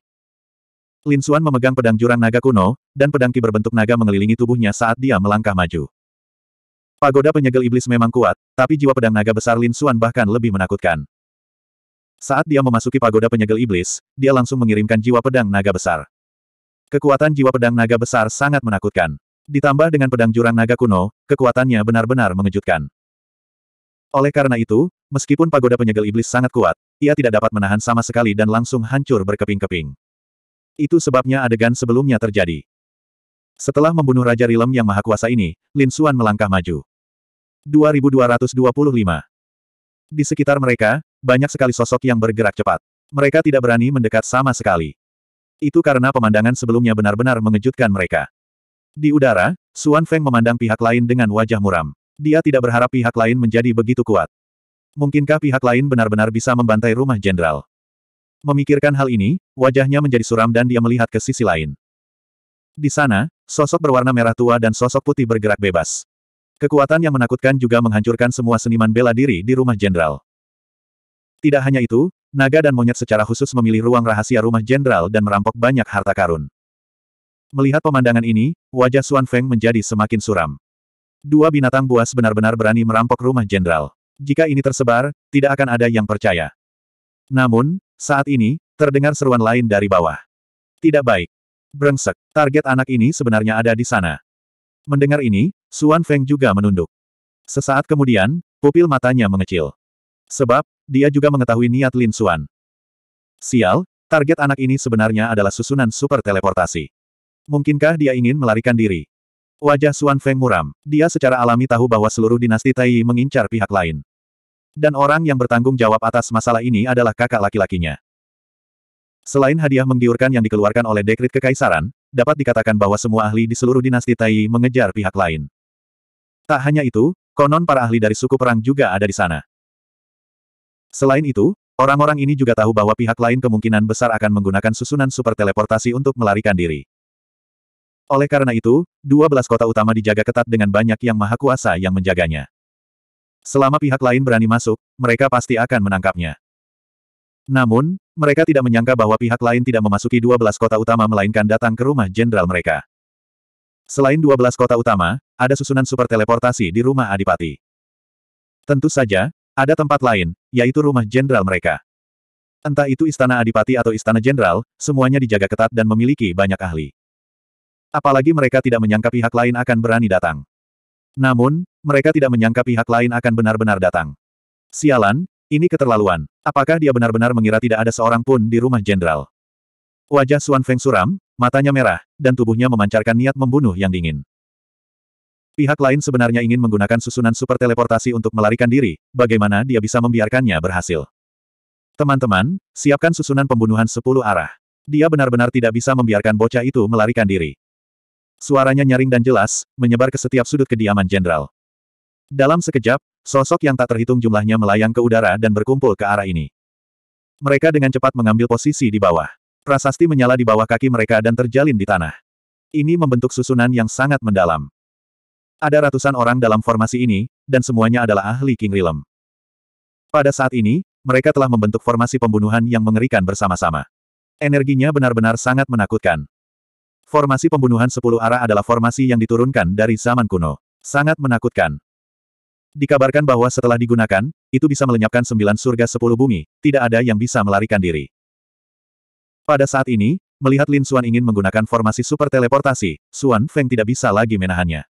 Lin Xuan memegang pedang jurang naga kuno, dan pedang ki berbentuk naga mengelilingi tubuhnya saat dia melangkah maju. Pagoda penyegel iblis memang kuat, tapi jiwa pedang naga besar Lin Xuan bahkan lebih menakutkan. Saat dia memasuki pagoda penyegel iblis, dia langsung mengirimkan jiwa pedang naga besar. Kekuatan jiwa pedang naga besar sangat menakutkan. Ditambah dengan pedang jurang naga kuno, kekuatannya benar-benar mengejutkan. Oleh karena itu, meskipun pagoda penyegel iblis sangat kuat, ia tidak dapat menahan sama sekali dan langsung hancur berkeping-keping. Itu sebabnya adegan sebelumnya terjadi. Setelah membunuh Raja Rilem yang maha kuasa ini, Lin Xuan melangkah maju. 2225 Di sekitar mereka, banyak sekali sosok yang bergerak cepat. Mereka tidak berani mendekat sama sekali. Itu karena pemandangan sebelumnya benar-benar mengejutkan mereka. Di udara, Suan Feng memandang pihak lain dengan wajah muram. Dia tidak berharap pihak lain menjadi begitu kuat. Mungkinkah pihak lain benar-benar bisa membantai rumah jenderal? Memikirkan hal ini, wajahnya menjadi suram dan dia melihat ke sisi lain. Di sana, sosok berwarna merah tua dan sosok putih bergerak bebas. Kekuatan yang menakutkan juga menghancurkan semua seniman bela diri di rumah jenderal. Tidak hanya itu, naga dan monyet secara khusus memilih ruang rahasia rumah jenderal dan merampok banyak harta karun. Melihat pemandangan ini, wajah Xuan Feng menjadi semakin suram. Dua binatang buas benar-benar berani merampok rumah jenderal. Jika ini tersebar, tidak akan ada yang percaya. Namun, saat ini, terdengar seruan lain dari bawah. Tidak baik. Brengsek, target anak ini sebenarnya ada di sana. Mendengar ini, Xuan Feng juga menunduk. Sesaat kemudian, pupil matanya mengecil. Sebab, dia juga mengetahui niat Lin Xuan. Sial, target anak ini sebenarnya adalah susunan super teleportasi. Mungkinkah dia ingin melarikan diri? Wajah Xuan Feng muram. Dia secara alami tahu bahwa seluruh dinasti Tai mengincar pihak lain. Dan orang yang bertanggung jawab atas masalah ini adalah kakak laki-lakinya. Selain hadiah menggiurkan yang dikeluarkan oleh dekrit kekaisaran, dapat dikatakan bahwa semua ahli di seluruh dinasti Tai mengejar pihak lain. Tak hanya itu, konon para ahli dari suku perang juga ada di sana. Selain itu, orang-orang ini juga tahu bahwa pihak lain kemungkinan besar akan menggunakan susunan super teleportasi untuk melarikan diri. Oleh karena itu, dua belas kota utama dijaga ketat dengan banyak yang maha kuasa yang menjaganya. Selama pihak lain berani masuk, mereka pasti akan menangkapnya. Namun, mereka tidak menyangka bahwa pihak lain tidak memasuki dua belas kota utama melainkan datang ke rumah jenderal mereka. Selain dua belas kota utama, ada susunan super teleportasi di rumah Adipati. Tentu saja, ada tempat lain, yaitu rumah jenderal mereka. Entah itu istana Adipati atau istana jenderal, semuanya dijaga ketat dan memiliki banyak ahli. Apalagi mereka tidak menyangka pihak lain akan berani datang. Namun, mereka tidak menyangka pihak lain akan benar-benar datang. Sialan, ini keterlaluan. Apakah dia benar-benar mengira tidak ada seorang pun di rumah jenderal? Wajah Suan Feng suram, matanya merah, dan tubuhnya memancarkan niat membunuh yang dingin. Pihak lain sebenarnya ingin menggunakan susunan super teleportasi untuk melarikan diri, bagaimana dia bisa membiarkannya berhasil. Teman-teman, siapkan susunan pembunuhan sepuluh arah. Dia benar-benar tidak bisa membiarkan bocah itu melarikan diri. Suaranya nyaring dan jelas, menyebar ke setiap sudut kediaman jenderal. Dalam sekejap, sosok yang tak terhitung jumlahnya melayang ke udara dan berkumpul ke arah ini. Mereka dengan cepat mengambil posisi di bawah. Prasasti menyala di bawah kaki mereka dan terjalin di tanah. Ini membentuk susunan yang sangat mendalam. Ada ratusan orang dalam formasi ini, dan semuanya adalah ahli King Realm. Pada saat ini, mereka telah membentuk formasi pembunuhan yang mengerikan bersama-sama. Energinya benar-benar sangat menakutkan. Formasi pembunuhan sepuluh arah adalah formasi yang diturunkan dari zaman kuno. Sangat menakutkan. Dikabarkan bahwa setelah digunakan, itu bisa melenyapkan sembilan surga sepuluh bumi, tidak ada yang bisa melarikan diri. Pada saat ini, melihat Lin Xuan ingin menggunakan formasi super teleportasi, Xuan Feng tidak bisa lagi menahannya.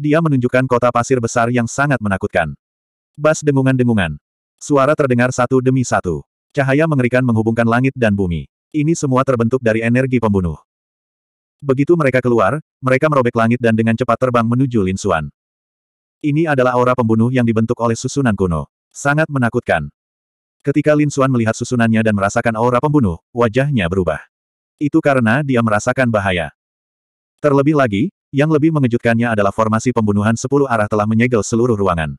Dia menunjukkan kota pasir besar yang sangat menakutkan. Bas dengungan-dengungan. Suara terdengar satu demi satu. Cahaya mengerikan menghubungkan langit dan bumi. Ini semua terbentuk dari energi pembunuh. Begitu mereka keluar, mereka merobek langit dan dengan cepat terbang menuju Lin Xuan. Ini adalah aura pembunuh yang dibentuk oleh susunan kuno. Sangat menakutkan. Ketika Lin Xuan melihat susunannya dan merasakan aura pembunuh, wajahnya berubah. Itu karena dia merasakan bahaya. Terlebih lagi, yang lebih mengejutkannya adalah formasi pembunuhan sepuluh arah telah menyegel seluruh ruangan.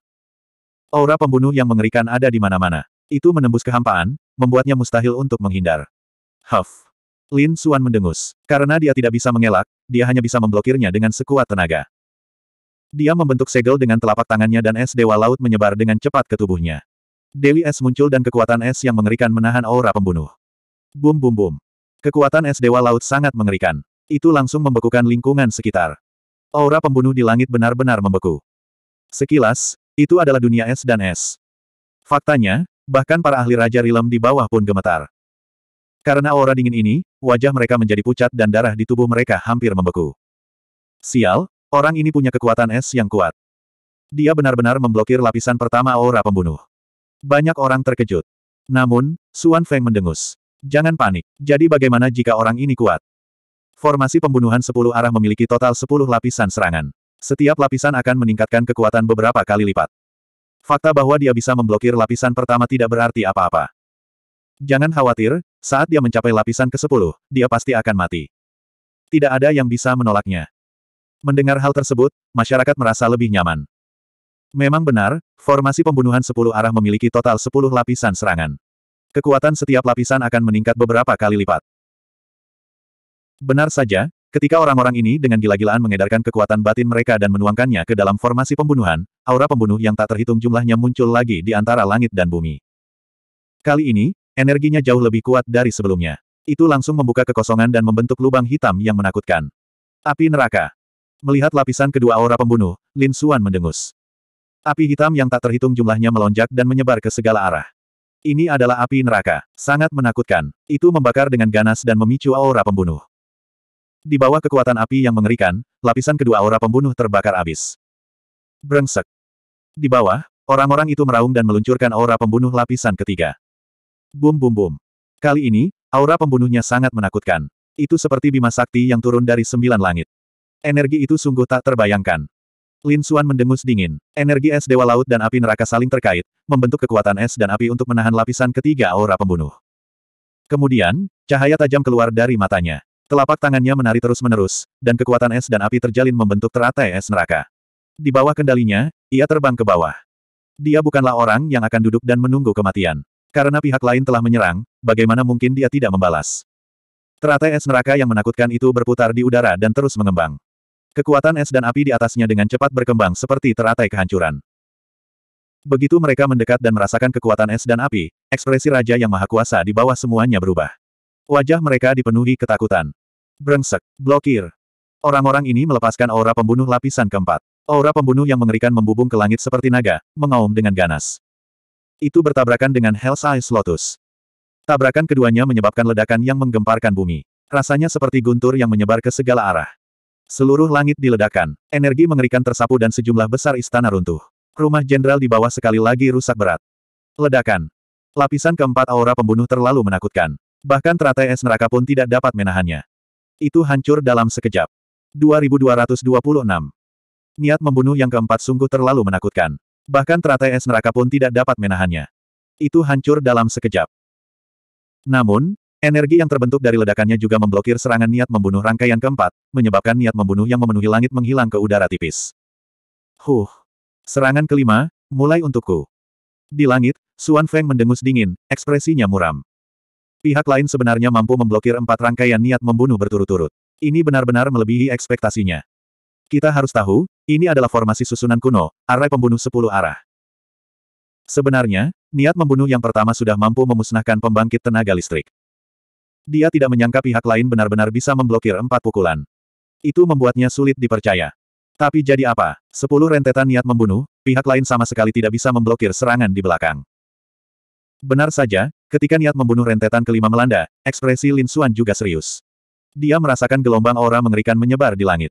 Aura pembunuh yang mengerikan ada di mana-mana. Itu menembus kehampaan, membuatnya mustahil untuk menghindar. Huff. Lin Suan mendengus. Karena dia tidak bisa mengelak, dia hanya bisa memblokirnya dengan sekuat tenaga. Dia membentuk segel dengan telapak tangannya dan es dewa laut menyebar dengan cepat ke tubuhnya. Dewi es muncul dan kekuatan es yang mengerikan menahan aura pembunuh. Bum bum bum. Kekuatan es dewa laut sangat mengerikan. Itu langsung membekukan lingkungan sekitar. Aura pembunuh di langit benar-benar membeku. Sekilas, itu adalah dunia es dan es. Faktanya, bahkan para ahli Raja Rilem di bawah pun gemetar. Karena aura dingin ini, wajah mereka menjadi pucat dan darah di tubuh mereka hampir membeku. Sial, orang ini punya kekuatan es yang kuat. Dia benar-benar memblokir lapisan pertama aura pembunuh. Banyak orang terkejut. Namun, Suan Feng mendengus. Jangan panik, jadi bagaimana jika orang ini kuat? Formasi pembunuhan sepuluh arah memiliki total sepuluh lapisan serangan. Setiap lapisan akan meningkatkan kekuatan beberapa kali lipat. Fakta bahwa dia bisa memblokir lapisan pertama tidak berarti apa-apa. Jangan khawatir, saat dia mencapai lapisan ke-10, dia pasti akan mati. Tidak ada yang bisa menolaknya. Mendengar hal tersebut, masyarakat merasa lebih nyaman. Memang benar, formasi pembunuhan 10 arah memiliki total 10 lapisan serangan. Kekuatan setiap lapisan akan meningkat beberapa kali lipat. Benar saja, ketika orang-orang ini dengan gila-gilaan mengedarkan kekuatan batin mereka dan menuangkannya ke dalam formasi pembunuhan, aura pembunuh yang tak terhitung jumlahnya muncul lagi di antara langit dan bumi. Kali ini, Energinya jauh lebih kuat dari sebelumnya. Itu langsung membuka kekosongan dan membentuk lubang hitam yang menakutkan. Api neraka. Melihat lapisan kedua aura pembunuh, Lin Xuan mendengus. Api hitam yang tak terhitung jumlahnya melonjak dan menyebar ke segala arah. Ini adalah api neraka, sangat menakutkan. Itu membakar dengan ganas dan memicu aura pembunuh. Di bawah kekuatan api yang mengerikan, lapisan kedua aura pembunuh terbakar abis. Brengsek. Di bawah, orang-orang itu meraung dan meluncurkan aura pembunuh lapisan ketiga. Bum bum bum. Kali ini, aura pembunuhnya sangat menakutkan. Itu seperti bima sakti yang turun dari sembilan langit. Energi itu sungguh tak terbayangkan. Lin Xuan mendengus dingin. Energi es Dewa Laut dan api neraka saling terkait, membentuk kekuatan es dan api untuk menahan lapisan ketiga aura pembunuh. Kemudian, cahaya tajam keluar dari matanya. Telapak tangannya menari terus-menerus, dan kekuatan es dan api terjalin membentuk teratai es neraka. Di bawah kendalinya, ia terbang ke bawah. Dia bukanlah orang yang akan duduk dan menunggu kematian. Karena pihak lain telah menyerang, bagaimana mungkin dia tidak membalas? Teratai es neraka yang menakutkan itu berputar di udara dan terus mengembang. Kekuatan es dan api di atasnya dengan cepat berkembang seperti teratai kehancuran. Begitu mereka mendekat dan merasakan kekuatan es dan api, ekspresi Raja Yang Maha Kuasa di bawah semuanya berubah. Wajah mereka dipenuhi ketakutan. Brengsek, blokir. Orang-orang ini melepaskan aura pembunuh lapisan keempat. Aura pembunuh yang mengerikan membubung ke langit seperti naga, mengaum dengan ganas. Itu bertabrakan dengan Hell's Eyes Lotus. Tabrakan keduanya menyebabkan ledakan yang menggemparkan bumi. Rasanya seperti guntur yang menyebar ke segala arah. Seluruh langit diledakan. energi mengerikan tersapu dan sejumlah besar istana runtuh. Rumah jenderal di bawah sekali lagi rusak berat. Ledakan. Lapisan keempat aura pembunuh terlalu menakutkan. Bahkan teratai es neraka pun tidak dapat menahannya. Itu hancur dalam sekejap. 2226. Niat membunuh yang keempat sungguh terlalu menakutkan. Bahkan teratai es neraka pun tidak dapat menahannya. Itu hancur dalam sekejap. Namun, energi yang terbentuk dari ledakannya juga memblokir serangan niat membunuh rangkaian keempat, menyebabkan niat membunuh yang memenuhi langit menghilang ke udara tipis. Huh. Serangan kelima, mulai untukku. Di langit, Suan Feng mendengus dingin, ekspresinya muram. Pihak lain sebenarnya mampu memblokir empat rangkaian niat membunuh berturut-turut. Ini benar-benar melebihi ekspektasinya. Kita harus tahu, ini adalah formasi susunan kuno, arai pembunuh sepuluh arah. Sebenarnya, niat membunuh yang pertama sudah mampu memusnahkan pembangkit tenaga listrik. Dia tidak menyangka pihak lain benar-benar bisa memblokir empat pukulan. Itu membuatnya sulit dipercaya. Tapi jadi apa? Sepuluh rentetan niat membunuh, pihak lain sama sekali tidak bisa memblokir serangan di belakang. Benar saja, ketika niat membunuh rentetan kelima melanda, ekspresi Lin Xuan juga serius. Dia merasakan gelombang aura mengerikan menyebar di langit.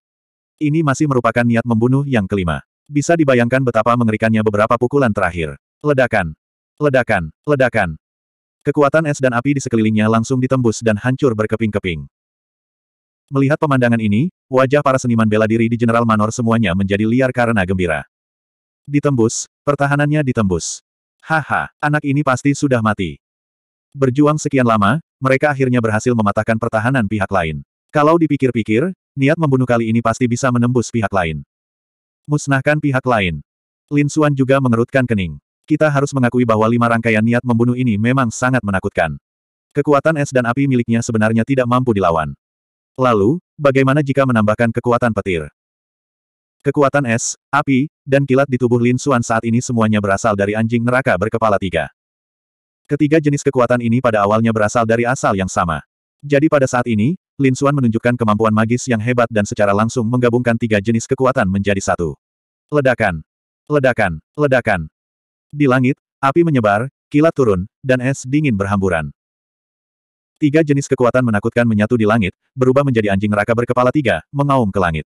Ini masih merupakan niat membunuh yang kelima. Bisa dibayangkan betapa mengerikannya beberapa pukulan terakhir. Ledakan. Ledakan. Ledakan. Kekuatan es dan api di sekelilingnya langsung ditembus dan hancur berkeping-keping. Melihat pemandangan ini, wajah para seniman bela diri di General Manor semuanya menjadi liar karena gembira. Ditembus, pertahanannya ditembus. Haha, anak ini pasti sudah mati. Berjuang sekian lama, mereka akhirnya berhasil mematahkan pertahanan pihak lain. Kalau dipikir-pikir, niat membunuh kali ini pasti bisa menembus pihak lain. Musnahkan pihak lain. Lin Xuan juga mengerutkan kening. Kita harus mengakui bahwa lima rangkaian niat membunuh ini memang sangat menakutkan. Kekuatan es dan api miliknya sebenarnya tidak mampu dilawan. Lalu, bagaimana jika menambahkan kekuatan petir? Kekuatan es, api, dan kilat di tubuh Lin Xuan saat ini semuanya berasal dari anjing neraka berkepala tiga. Ketiga jenis kekuatan ini pada awalnya berasal dari asal yang sama. Jadi pada saat ini, Lin Xuan menunjukkan kemampuan magis yang hebat dan secara langsung menggabungkan tiga jenis kekuatan menjadi satu. Ledakan. Ledakan. Ledakan. Di langit, api menyebar, kilat turun, dan es dingin berhamburan. Tiga jenis kekuatan menakutkan menyatu di langit, berubah menjadi anjing raka berkepala tiga, mengaum ke langit.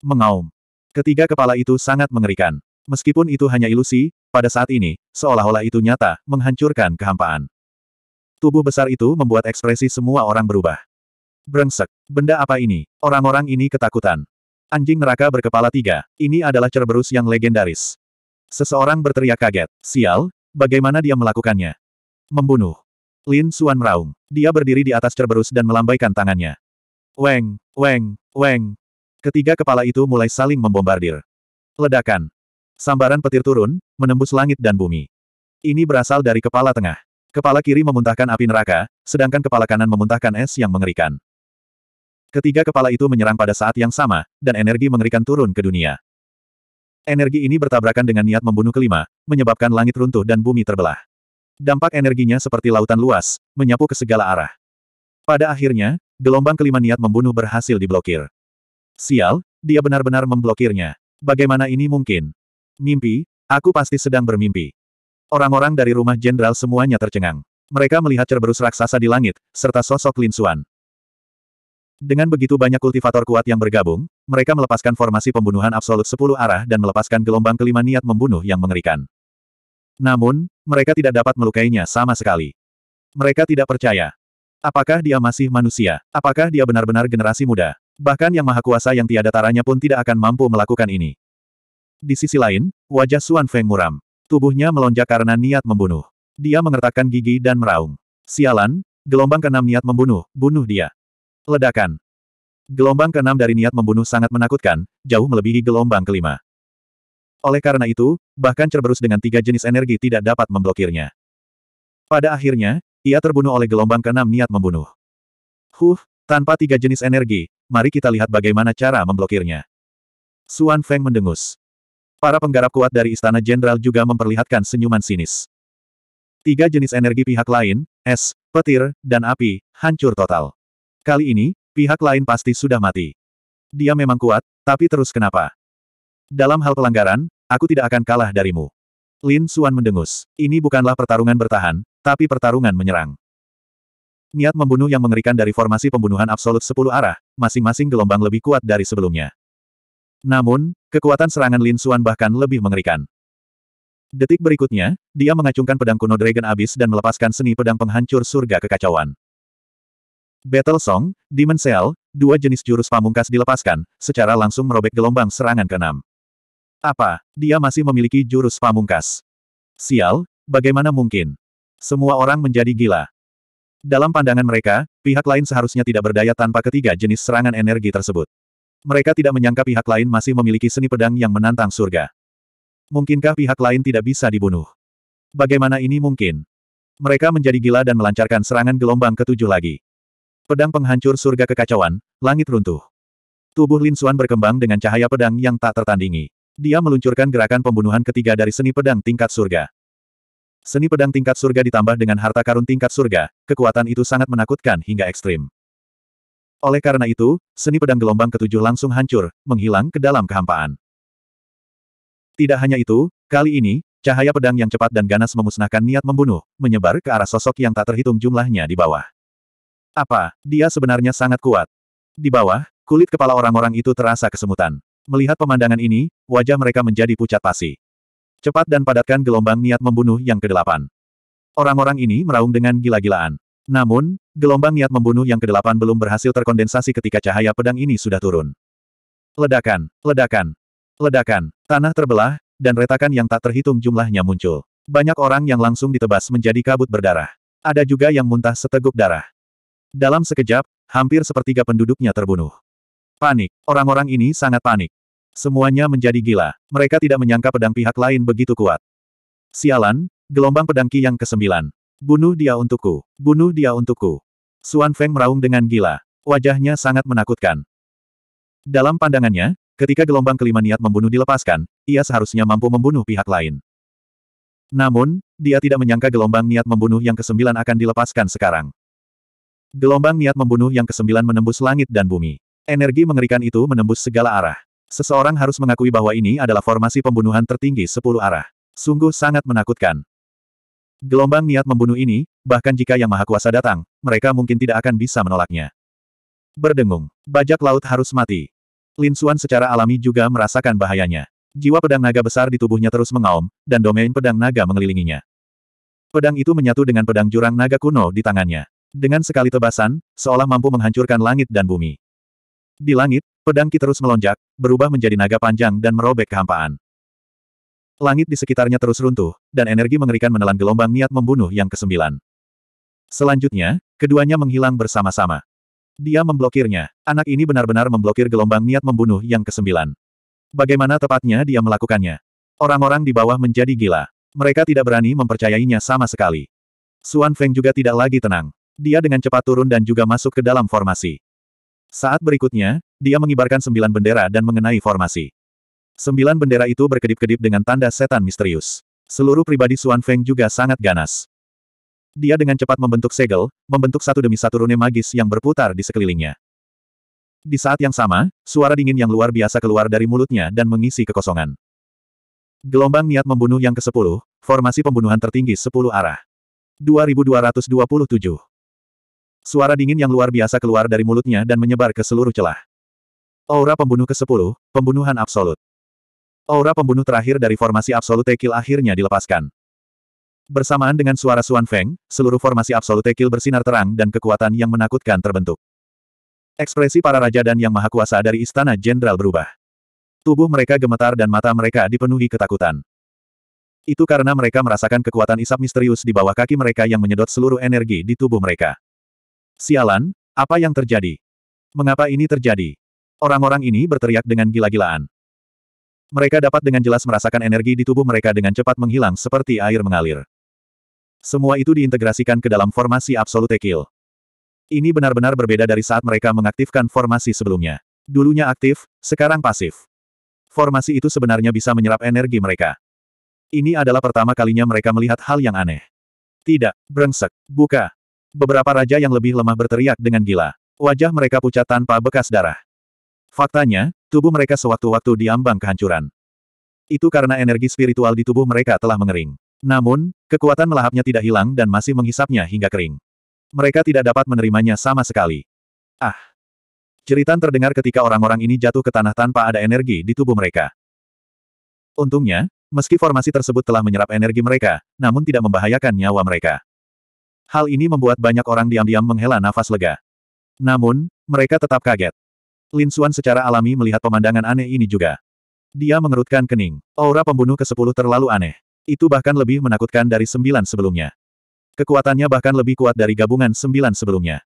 Mengaum. Ketiga kepala itu sangat mengerikan. Meskipun itu hanya ilusi, pada saat ini, seolah-olah itu nyata, menghancurkan kehampaan. Tubuh besar itu membuat ekspresi semua orang berubah. Brengsek. Benda apa ini? Orang-orang ini ketakutan. Anjing neraka berkepala tiga. Ini adalah Cerberus yang legendaris. Seseorang berteriak kaget. Sial, bagaimana dia melakukannya? Membunuh. Lin Suan meraung. Dia berdiri di atas Cerberus dan melambaikan tangannya. Weng, weng, weng. Ketiga kepala itu mulai saling membombardir. Ledakan. Sambaran petir turun, menembus langit dan bumi. Ini berasal dari kepala tengah. Kepala kiri memuntahkan api neraka, sedangkan kepala kanan memuntahkan es yang mengerikan. Ketiga kepala itu menyerang pada saat yang sama, dan energi mengerikan turun ke dunia. Energi ini bertabrakan dengan niat membunuh kelima, menyebabkan langit runtuh dan bumi terbelah. Dampak energinya seperti lautan luas, menyapu ke segala arah. Pada akhirnya, gelombang kelima niat membunuh berhasil diblokir. Sial, dia benar-benar memblokirnya. Bagaimana ini mungkin? Mimpi, aku pasti sedang bermimpi. Orang-orang dari rumah jenderal semuanya tercengang. Mereka melihat cerberus raksasa di langit, serta sosok Lin Suan. Dengan begitu banyak kultivator kuat yang bergabung, mereka melepaskan formasi pembunuhan absolut sepuluh arah dan melepaskan gelombang kelima niat membunuh yang mengerikan. Namun, mereka tidak dapat melukainya sama sekali. Mereka tidak percaya. Apakah dia masih manusia? Apakah dia benar-benar generasi muda? Bahkan yang maha kuasa yang tiada taranya pun tidak akan mampu melakukan ini. Di sisi lain, wajah Suan Feng muram. Tubuhnya melonjak karena niat membunuh. Dia mengertakkan gigi dan meraung. Sialan, gelombang keenam niat membunuh, bunuh dia. Ledakan. Gelombang keenam dari niat membunuh sangat menakutkan, jauh melebihi gelombang kelima. Oleh karena itu, bahkan Cerberus dengan tiga jenis energi tidak dapat memblokirnya. Pada akhirnya, ia terbunuh oleh gelombang keenam niat membunuh. Huh, tanpa tiga jenis energi, mari kita lihat bagaimana cara memblokirnya. Suan Feng mendengus. Para penggarap kuat dari Istana Jenderal juga memperlihatkan senyuman sinis. Tiga jenis energi pihak lain, es, petir, dan api, hancur total. Kali ini, pihak lain pasti sudah mati. Dia memang kuat, tapi terus kenapa? Dalam hal pelanggaran, aku tidak akan kalah darimu. Lin Suan mendengus. Ini bukanlah pertarungan bertahan, tapi pertarungan menyerang. Niat membunuh yang mengerikan dari formasi pembunuhan absolut sepuluh arah, masing-masing gelombang lebih kuat dari sebelumnya. Namun, kekuatan serangan Lin Suan bahkan lebih mengerikan. Detik berikutnya, dia mengacungkan pedang kuno Dragon Abyss dan melepaskan seni pedang penghancur surga kekacauan. Battle Song, Demon Cell, dua jenis jurus pamungkas dilepaskan, secara langsung merobek gelombang serangan keenam. Apa, dia masih memiliki jurus pamungkas? Sial, bagaimana mungkin? Semua orang menjadi gila. Dalam pandangan mereka, pihak lain seharusnya tidak berdaya tanpa ketiga jenis serangan energi tersebut. Mereka tidak menyangka pihak lain masih memiliki seni pedang yang menantang surga. Mungkinkah pihak lain tidak bisa dibunuh? Bagaimana ini mungkin? Mereka menjadi gila dan melancarkan serangan gelombang ketujuh lagi. Pedang penghancur surga kekacauan, langit runtuh. Tubuh Lin Xuan berkembang dengan cahaya pedang yang tak tertandingi. Dia meluncurkan gerakan pembunuhan ketiga dari seni pedang tingkat surga. Seni pedang tingkat surga ditambah dengan harta karun tingkat surga, kekuatan itu sangat menakutkan hingga ekstrim. Oleh karena itu, seni pedang gelombang ketujuh langsung hancur, menghilang ke dalam kehampaan. Tidak hanya itu, kali ini, cahaya pedang yang cepat dan ganas memusnahkan niat membunuh, menyebar ke arah sosok yang tak terhitung jumlahnya di bawah. Apa, dia sebenarnya sangat kuat. Di bawah, kulit kepala orang-orang itu terasa kesemutan. Melihat pemandangan ini, wajah mereka menjadi pucat pasi. Cepat dan padatkan gelombang niat membunuh yang kedelapan. Orang-orang ini meraung dengan gila-gilaan. Namun, gelombang niat membunuh yang kedelapan belum berhasil terkondensasi ketika cahaya pedang ini sudah turun. Ledakan, ledakan, ledakan, tanah terbelah, dan retakan yang tak terhitung jumlahnya muncul. Banyak orang yang langsung ditebas menjadi kabut berdarah. Ada juga yang muntah seteguk darah. Dalam sekejap, hampir sepertiga penduduknya terbunuh. Panik. Orang-orang ini sangat panik. Semuanya menjadi gila. Mereka tidak menyangka pedang pihak lain begitu kuat. Sialan, gelombang pedang Qi yang kesembilan. Bunuh dia untukku. Bunuh dia untukku. Suan Feng meraung dengan gila. Wajahnya sangat menakutkan. Dalam pandangannya, ketika gelombang kelima niat membunuh dilepaskan, ia seharusnya mampu membunuh pihak lain. Namun, dia tidak menyangka gelombang niat membunuh yang kesembilan akan dilepaskan sekarang. Gelombang niat membunuh yang kesembilan menembus langit dan bumi. Energi mengerikan itu menembus segala arah. Seseorang harus mengakui bahwa ini adalah formasi pembunuhan tertinggi sepuluh arah. Sungguh sangat menakutkan. Gelombang niat membunuh ini, bahkan jika Yang Maha Kuasa datang, mereka mungkin tidak akan bisa menolaknya. Berdengung, bajak laut harus mati. Lin Xuan secara alami juga merasakan bahayanya. Jiwa pedang naga besar di tubuhnya terus mengaum, dan domain pedang naga mengelilinginya. Pedang itu menyatu dengan pedang jurang naga kuno di tangannya. Dengan sekali tebasan, seolah mampu menghancurkan langit dan bumi. Di langit, pedang Ki terus melonjak, berubah menjadi naga panjang dan merobek kehampaan. Langit di sekitarnya terus runtuh, dan energi mengerikan menelan gelombang niat membunuh yang kesembilan. Selanjutnya, keduanya menghilang bersama-sama. Dia memblokirnya. Anak ini benar-benar memblokir gelombang niat membunuh yang kesembilan. Bagaimana tepatnya dia melakukannya? Orang-orang di bawah menjadi gila. Mereka tidak berani mempercayainya sama sekali. Suan Feng juga tidak lagi tenang dia dengan cepat turun dan juga masuk ke dalam formasi. Saat berikutnya, dia mengibarkan sembilan bendera dan mengenai formasi. Sembilan bendera itu berkedip-kedip dengan tanda setan misterius. Seluruh pribadi Suan Feng juga sangat ganas. Dia dengan cepat membentuk segel, membentuk satu demi satu rune magis yang berputar di sekelilingnya. Di saat yang sama, suara dingin yang luar biasa keluar dari mulutnya dan mengisi kekosongan. Gelombang niat membunuh yang ke-10, formasi pembunuhan tertinggi 10 arah. 2227 Suara dingin yang luar biasa keluar dari mulutnya dan menyebar ke seluruh celah. Aura pembunuh ke-10, pembunuhan absolut. Aura pembunuh terakhir dari formasi absolut tekil akhirnya dilepaskan. Bersamaan dengan suara Suan Feng, seluruh formasi absolut tekil bersinar terang dan kekuatan yang menakutkan terbentuk. Ekspresi para raja dan yang maha kuasa dari istana jenderal berubah. Tubuh mereka gemetar dan mata mereka dipenuhi ketakutan. Itu karena mereka merasakan kekuatan isap misterius di bawah kaki mereka yang menyedot seluruh energi di tubuh mereka. Sialan, apa yang terjadi? Mengapa ini terjadi? Orang-orang ini berteriak dengan gila-gilaan. Mereka dapat dengan jelas merasakan energi di tubuh mereka dengan cepat menghilang seperti air mengalir. Semua itu diintegrasikan ke dalam formasi Absolute Kill. Ini benar-benar berbeda dari saat mereka mengaktifkan formasi sebelumnya. Dulunya aktif, sekarang pasif. Formasi itu sebenarnya bisa menyerap energi mereka. Ini adalah pertama kalinya mereka melihat hal yang aneh. Tidak, brengsek, buka, Beberapa raja yang lebih lemah berteriak dengan gila. Wajah mereka pucat tanpa bekas darah. Faktanya, tubuh mereka sewaktu-waktu diambang kehancuran. Itu karena energi spiritual di tubuh mereka telah mengering. Namun, kekuatan melahapnya tidak hilang dan masih menghisapnya hingga kering. Mereka tidak dapat menerimanya sama sekali. Ah! Ceritan terdengar ketika orang-orang ini jatuh ke tanah tanpa ada energi di tubuh mereka. Untungnya, meski formasi tersebut telah menyerap energi mereka, namun tidak membahayakan nyawa mereka. Hal ini membuat banyak orang diam-diam menghela nafas lega. Namun, mereka tetap kaget. Lin Xuan secara alami melihat pemandangan aneh ini juga. Dia mengerutkan kening. Aura pembunuh ke-10 terlalu aneh. Itu bahkan lebih menakutkan dari sembilan sebelumnya. Kekuatannya bahkan lebih kuat dari gabungan sembilan sebelumnya.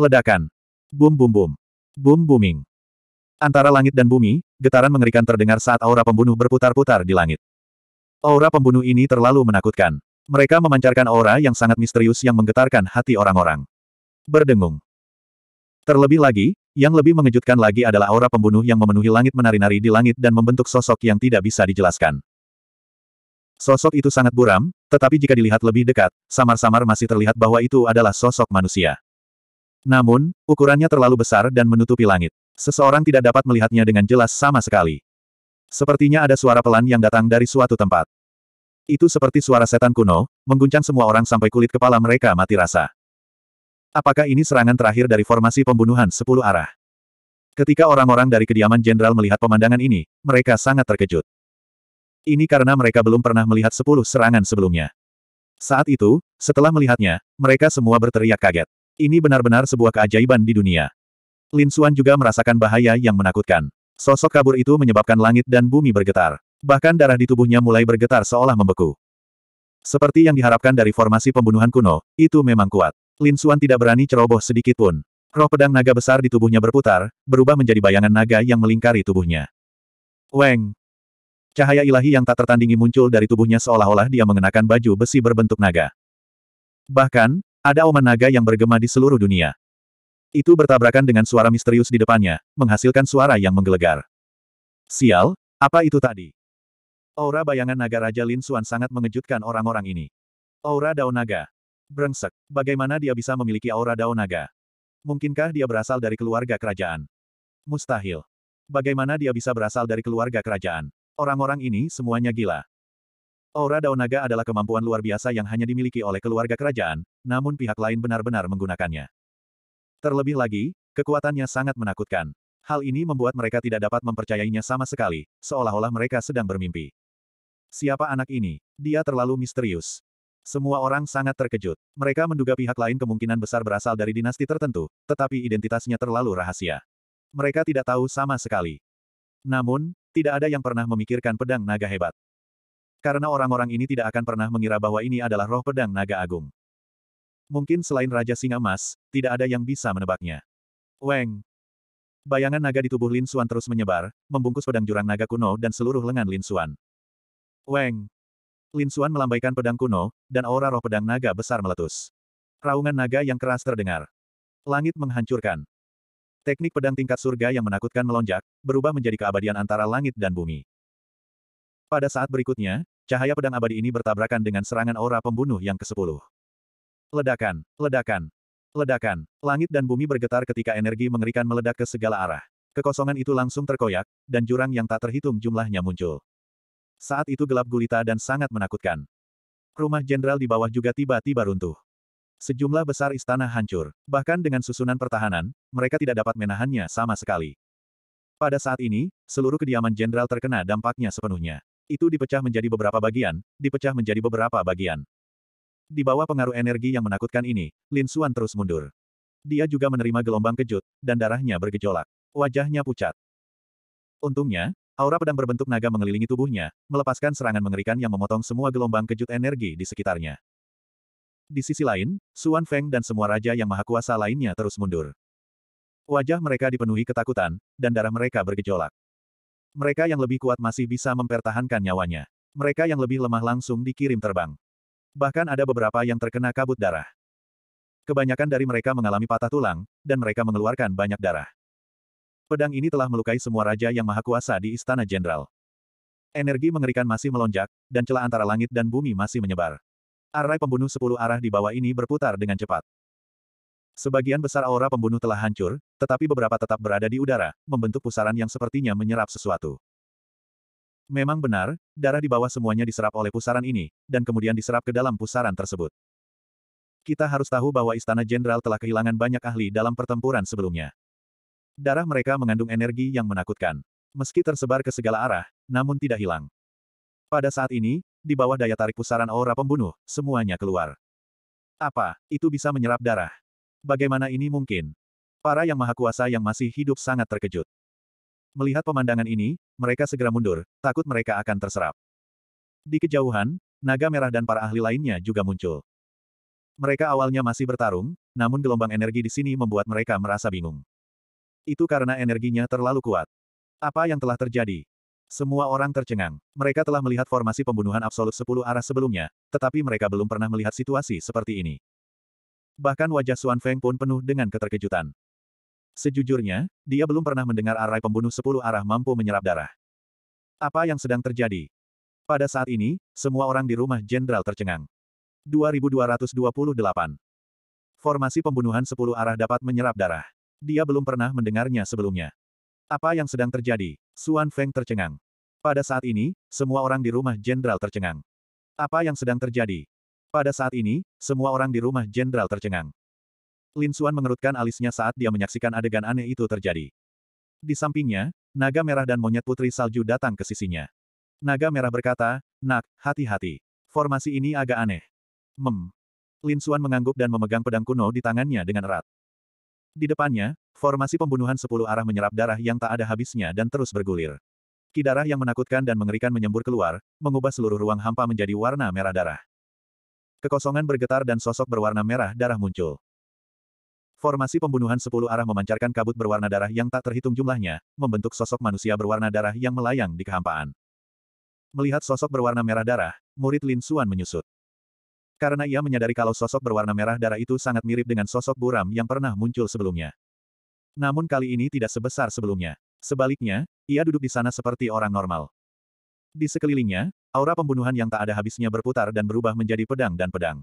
Ledakan. Bum bum bum. Bum booming. Antara langit dan bumi, getaran mengerikan terdengar saat aura pembunuh berputar-putar di langit. Aura pembunuh ini terlalu menakutkan. Mereka memancarkan aura yang sangat misterius yang menggetarkan hati orang-orang. Berdengung. Terlebih lagi, yang lebih mengejutkan lagi adalah aura pembunuh yang memenuhi langit menari-nari di langit dan membentuk sosok yang tidak bisa dijelaskan. Sosok itu sangat buram, tetapi jika dilihat lebih dekat, samar-samar masih terlihat bahwa itu adalah sosok manusia. Namun, ukurannya terlalu besar dan menutupi langit. Seseorang tidak dapat melihatnya dengan jelas sama sekali. Sepertinya ada suara pelan yang datang dari suatu tempat. Itu seperti suara setan kuno, mengguncang semua orang sampai kulit kepala mereka mati rasa. Apakah ini serangan terakhir dari formasi pembunuhan sepuluh arah? Ketika orang-orang dari kediaman jenderal melihat pemandangan ini, mereka sangat terkejut. Ini karena mereka belum pernah melihat sepuluh serangan sebelumnya. Saat itu, setelah melihatnya, mereka semua berteriak kaget. Ini benar-benar sebuah keajaiban di dunia. Lin Xuan juga merasakan bahaya yang menakutkan. Sosok kabur itu menyebabkan langit dan bumi bergetar. Bahkan darah di tubuhnya mulai bergetar seolah membeku. Seperti yang diharapkan dari formasi pembunuhan kuno, itu memang kuat. Lin Xuan tidak berani ceroboh sedikitpun. Roh pedang naga besar di tubuhnya berputar, berubah menjadi bayangan naga yang melingkari tubuhnya. Weng! Cahaya ilahi yang tak tertandingi muncul dari tubuhnya seolah-olah dia mengenakan baju besi berbentuk naga. Bahkan, ada oman naga yang bergema di seluruh dunia. Itu bertabrakan dengan suara misterius di depannya, menghasilkan suara yang menggelegar. Sial, apa itu tadi? Aura bayangan naga Raja Lin Xuan sangat mengejutkan orang-orang ini. Aura daun naga. Brengsek, bagaimana dia bisa memiliki aura daun naga? Mungkinkah dia berasal dari keluarga kerajaan? Mustahil. Bagaimana dia bisa berasal dari keluarga kerajaan? Orang-orang ini semuanya gila. Aura daun naga adalah kemampuan luar biasa yang hanya dimiliki oleh keluarga kerajaan, namun pihak lain benar-benar menggunakannya. Terlebih lagi, kekuatannya sangat menakutkan. Hal ini membuat mereka tidak dapat mempercayainya sama sekali, seolah-olah mereka sedang bermimpi. Siapa anak ini? Dia terlalu misterius. Semua orang sangat terkejut. Mereka menduga pihak lain kemungkinan besar berasal dari dinasti tertentu, tetapi identitasnya terlalu rahasia. Mereka tidak tahu sama sekali. Namun, tidak ada yang pernah memikirkan pedang naga hebat. Karena orang-orang ini tidak akan pernah mengira bahwa ini adalah roh pedang naga agung. Mungkin selain Raja Singa Emas, tidak ada yang bisa menebaknya. Weng. Bayangan naga di tubuh Lin Xuan terus menyebar, membungkus pedang jurang naga kuno dan seluruh lengan Lin Xuan. Weng. Lin Xuan melambaikan pedang kuno, dan aura roh pedang naga besar meletus. Raungan naga yang keras terdengar. Langit menghancurkan. Teknik pedang tingkat surga yang menakutkan melonjak, berubah menjadi keabadian antara langit dan bumi. Pada saat berikutnya, cahaya pedang abadi ini bertabrakan dengan serangan aura pembunuh yang ke-10. Ledakan, ledakan, ledakan. Langit dan bumi bergetar ketika energi mengerikan meledak ke segala arah. Kekosongan itu langsung terkoyak, dan jurang yang tak terhitung jumlahnya muncul. Saat itu gelap gulita dan sangat menakutkan. Rumah jenderal di bawah juga tiba-tiba runtuh. Sejumlah besar istana hancur, bahkan dengan susunan pertahanan, mereka tidak dapat menahannya sama sekali. Pada saat ini, seluruh kediaman jenderal terkena dampaknya sepenuhnya. Itu dipecah menjadi beberapa bagian, dipecah menjadi beberapa bagian. Di bawah pengaruh energi yang menakutkan ini, Lin Xuan terus mundur. Dia juga menerima gelombang kejut, dan darahnya bergejolak. Wajahnya pucat. Untungnya, aura pedang berbentuk naga mengelilingi tubuhnya, melepaskan serangan mengerikan yang memotong semua gelombang kejut energi di sekitarnya. Di sisi lain, Xuan Feng dan semua raja yang maha kuasa lainnya terus mundur. Wajah mereka dipenuhi ketakutan, dan darah mereka bergejolak. Mereka yang lebih kuat masih bisa mempertahankan nyawanya. Mereka yang lebih lemah langsung dikirim terbang. Bahkan ada beberapa yang terkena kabut darah. Kebanyakan dari mereka mengalami patah tulang, dan mereka mengeluarkan banyak darah. Pedang ini telah melukai semua raja yang maha kuasa di Istana Jenderal. Energi mengerikan masih melonjak, dan celah antara langit dan bumi masih menyebar. Arai pembunuh sepuluh arah di bawah ini berputar dengan cepat. Sebagian besar aura pembunuh telah hancur, tetapi beberapa tetap berada di udara, membentuk pusaran yang sepertinya menyerap sesuatu. Memang benar, darah di bawah semuanya diserap oleh pusaran ini, dan kemudian diserap ke dalam pusaran tersebut. Kita harus tahu bahwa Istana Jenderal telah kehilangan banyak ahli dalam pertempuran sebelumnya. Darah mereka mengandung energi yang menakutkan. Meski tersebar ke segala arah, namun tidak hilang. Pada saat ini, di bawah daya tarik pusaran aura pembunuh, semuanya keluar. Apa, itu bisa menyerap darah? Bagaimana ini mungkin? Para yang maha kuasa yang masih hidup sangat terkejut. Melihat pemandangan ini, mereka segera mundur, takut mereka akan terserap. Di kejauhan, naga merah dan para ahli lainnya juga muncul. Mereka awalnya masih bertarung, namun gelombang energi di sini membuat mereka merasa bingung. Itu karena energinya terlalu kuat. Apa yang telah terjadi? Semua orang tercengang. Mereka telah melihat formasi pembunuhan absolut sepuluh arah sebelumnya, tetapi mereka belum pernah melihat situasi seperti ini. Bahkan wajah Suan Feng pun penuh dengan keterkejutan. Sejujurnya, dia belum pernah mendengar arai pembunuh sepuluh arah mampu menyerap darah. Apa yang sedang terjadi? Pada saat ini, semua orang di rumah jenderal tercengang. 2228. Formasi pembunuhan sepuluh arah dapat menyerap darah. Dia belum pernah mendengarnya sebelumnya. Apa yang sedang terjadi? Suan Feng tercengang. Pada saat ini, semua orang di rumah jenderal tercengang. Apa yang sedang terjadi? Pada saat ini, semua orang di rumah jenderal tercengang. Lin Xuan mengerutkan alisnya saat dia menyaksikan adegan aneh itu terjadi. Di sampingnya, naga merah dan monyet putri salju datang ke sisinya. Naga merah berkata, Nak, hati-hati. Formasi ini agak aneh. Mem. Lin Xuan mengangguk dan memegang pedang kuno di tangannya dengan erat. Di depannya, formasi pembunuhan sepuluh arah menyerap darah yang tak ada habisnya dan terus bergulir. Kidarah yang menakutkan dan mengerikan menyembur keluar, mengubah seluruh ruang hampa menjadi warna merah darah. Kekosongan bergetar dan sosok berwarna merah darah muncul. Formasi pembunuhan sepuluh arah memancarkan kabut berwarna darah yang tak terhitung jumlahnya, membentuk sosok manusia berwarna darah yang melayang di kehampaan. Melihat sosok berwarna merah darah, murid Lin Suan menyusut. Karena ia menyadari kalau sosok berwarna merah darah itu sangat mirip dengan sosok buram yang pernah muncul sebelumnya. Namun kali ini tidak sebesar sebelumnya. Sebaliknya, ia duduk di sana seperti orang normal. Di sekelilingnya, aura pembunuhan yang tak ada habisnya berputar dan berubah menjadi pedang dan pedang.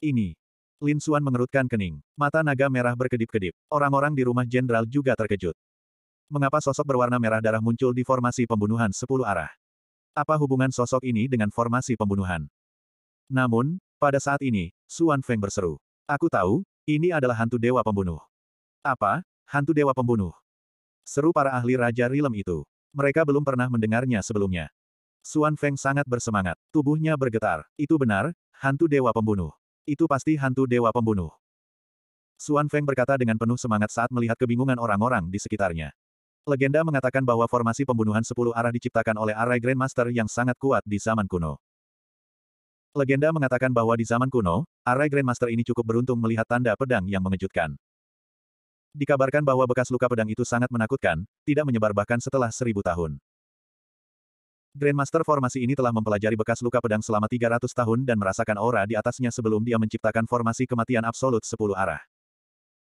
Ini, Lin Xuan mengerutkan kening. Mata naga merah berkedip-kedip. Orang-orang di rumah jenderal juga terkejut. Mengapa sosok berwarna merah darah muncul di formasi pembunuhan sepuluh arah? Apa hubungan sosok ini dengan formasi pembunuhan? Namun, pada saat ini, Suan Feng berseru. Aku tahu, ini adalah hantu dewa pembunuh. Apa? Hantu dewa pembunuh? Seru para ahli Raja Rilem itu. Mereka belum pernah mendengarnya sebelumnya. Suan Feng sangat bersemangat. Tubuhnya bergetar. Itu benar, hantu dewa pembunuh. Itu pasti hantu dewa pembunuh. Suan Feng berkata dengan penuh semangat saat melihat kebingungan orang-orang di sekitarnya. Legenda mengatakan bahwa formasi pembunuhan sepuluh arah diciptakan oleh arai Grandmaster yang sangat kuat di zaman kuno. Legenda mengatakan bahwa di zaman kuno, arai Grandmaster ini cukup beruntung melihat tanda pedang yang mengejutkan. Dikabarkan bahwa bekas luka pedang itu sangat menakutkan, tidak menyebar bahkan setelah seribu tahun. Grandmaster formasi ini telah mempelajari bekas luka pedang selama 300 tahun dan merasakan aura di atasnya sebelum dia menciptakan formasi kematian absolut 10 arah.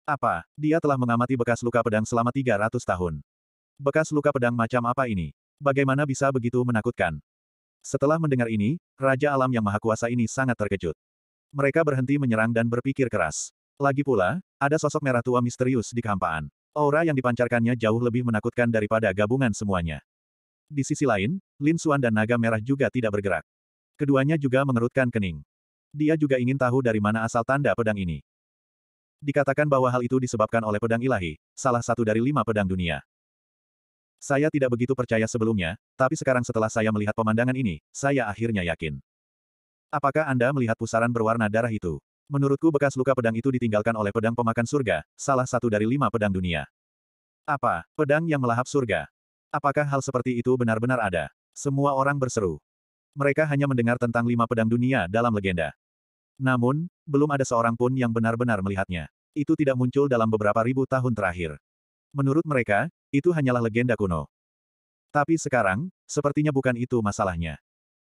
Apa, dia telah mengamati bekas luka pedang selama 300 tahun. Bekas luka pedang macam apa ini? Bagaimana bisa begitu menakutkan? Setelah mendengar ini, Raja Alam yang Maha Kuasa ini sangat terkejut. Mereka berhenti menyerang dan berpikir keras. Lagi pula, ada sosok merah tua misterius di kehampaan. Aura yang dipancarkannya jauh lebih menakutkan daripada gabungan semuanya. Di sisi lain, Lin Xuan dan Naga Merah juga tidak bergerak. Keduanya juga mengerutkan kening. Dia juga ingin tahu dari mana asal tanda pedang ini. Dikatakan bahwa hal itu disebabkan oleh pedang ilahi, salah satu dari lima pedang dunia. Saya tidak begitu percaya sebelumnya, tapi sekarang setelah saya melihat pemandangan ini, saya akhirnya yakin. Apakah Anda melihat pusaran berwarna darah itu? Menurutku bekas luka pedang itu ditinggalkan oleh pedang pemakan surga, salah satu dari lima pedang dunia. Apa, pedang yang melahap surga? Apakah hal seperti itu benar-benar ada? Semua orang berseru. Mereka hanya mendengar tentang lima pedang dunia dalam legenda. Namun, belum ada seorang pun yang benar-benar melihatnya. Itu tidak muncul dalam beberapa ribu tahun terakhir. Menurut mereka, itu hanyalah legenda kuno. Tapi sekarang, sepertinya bukan itu masalahnya.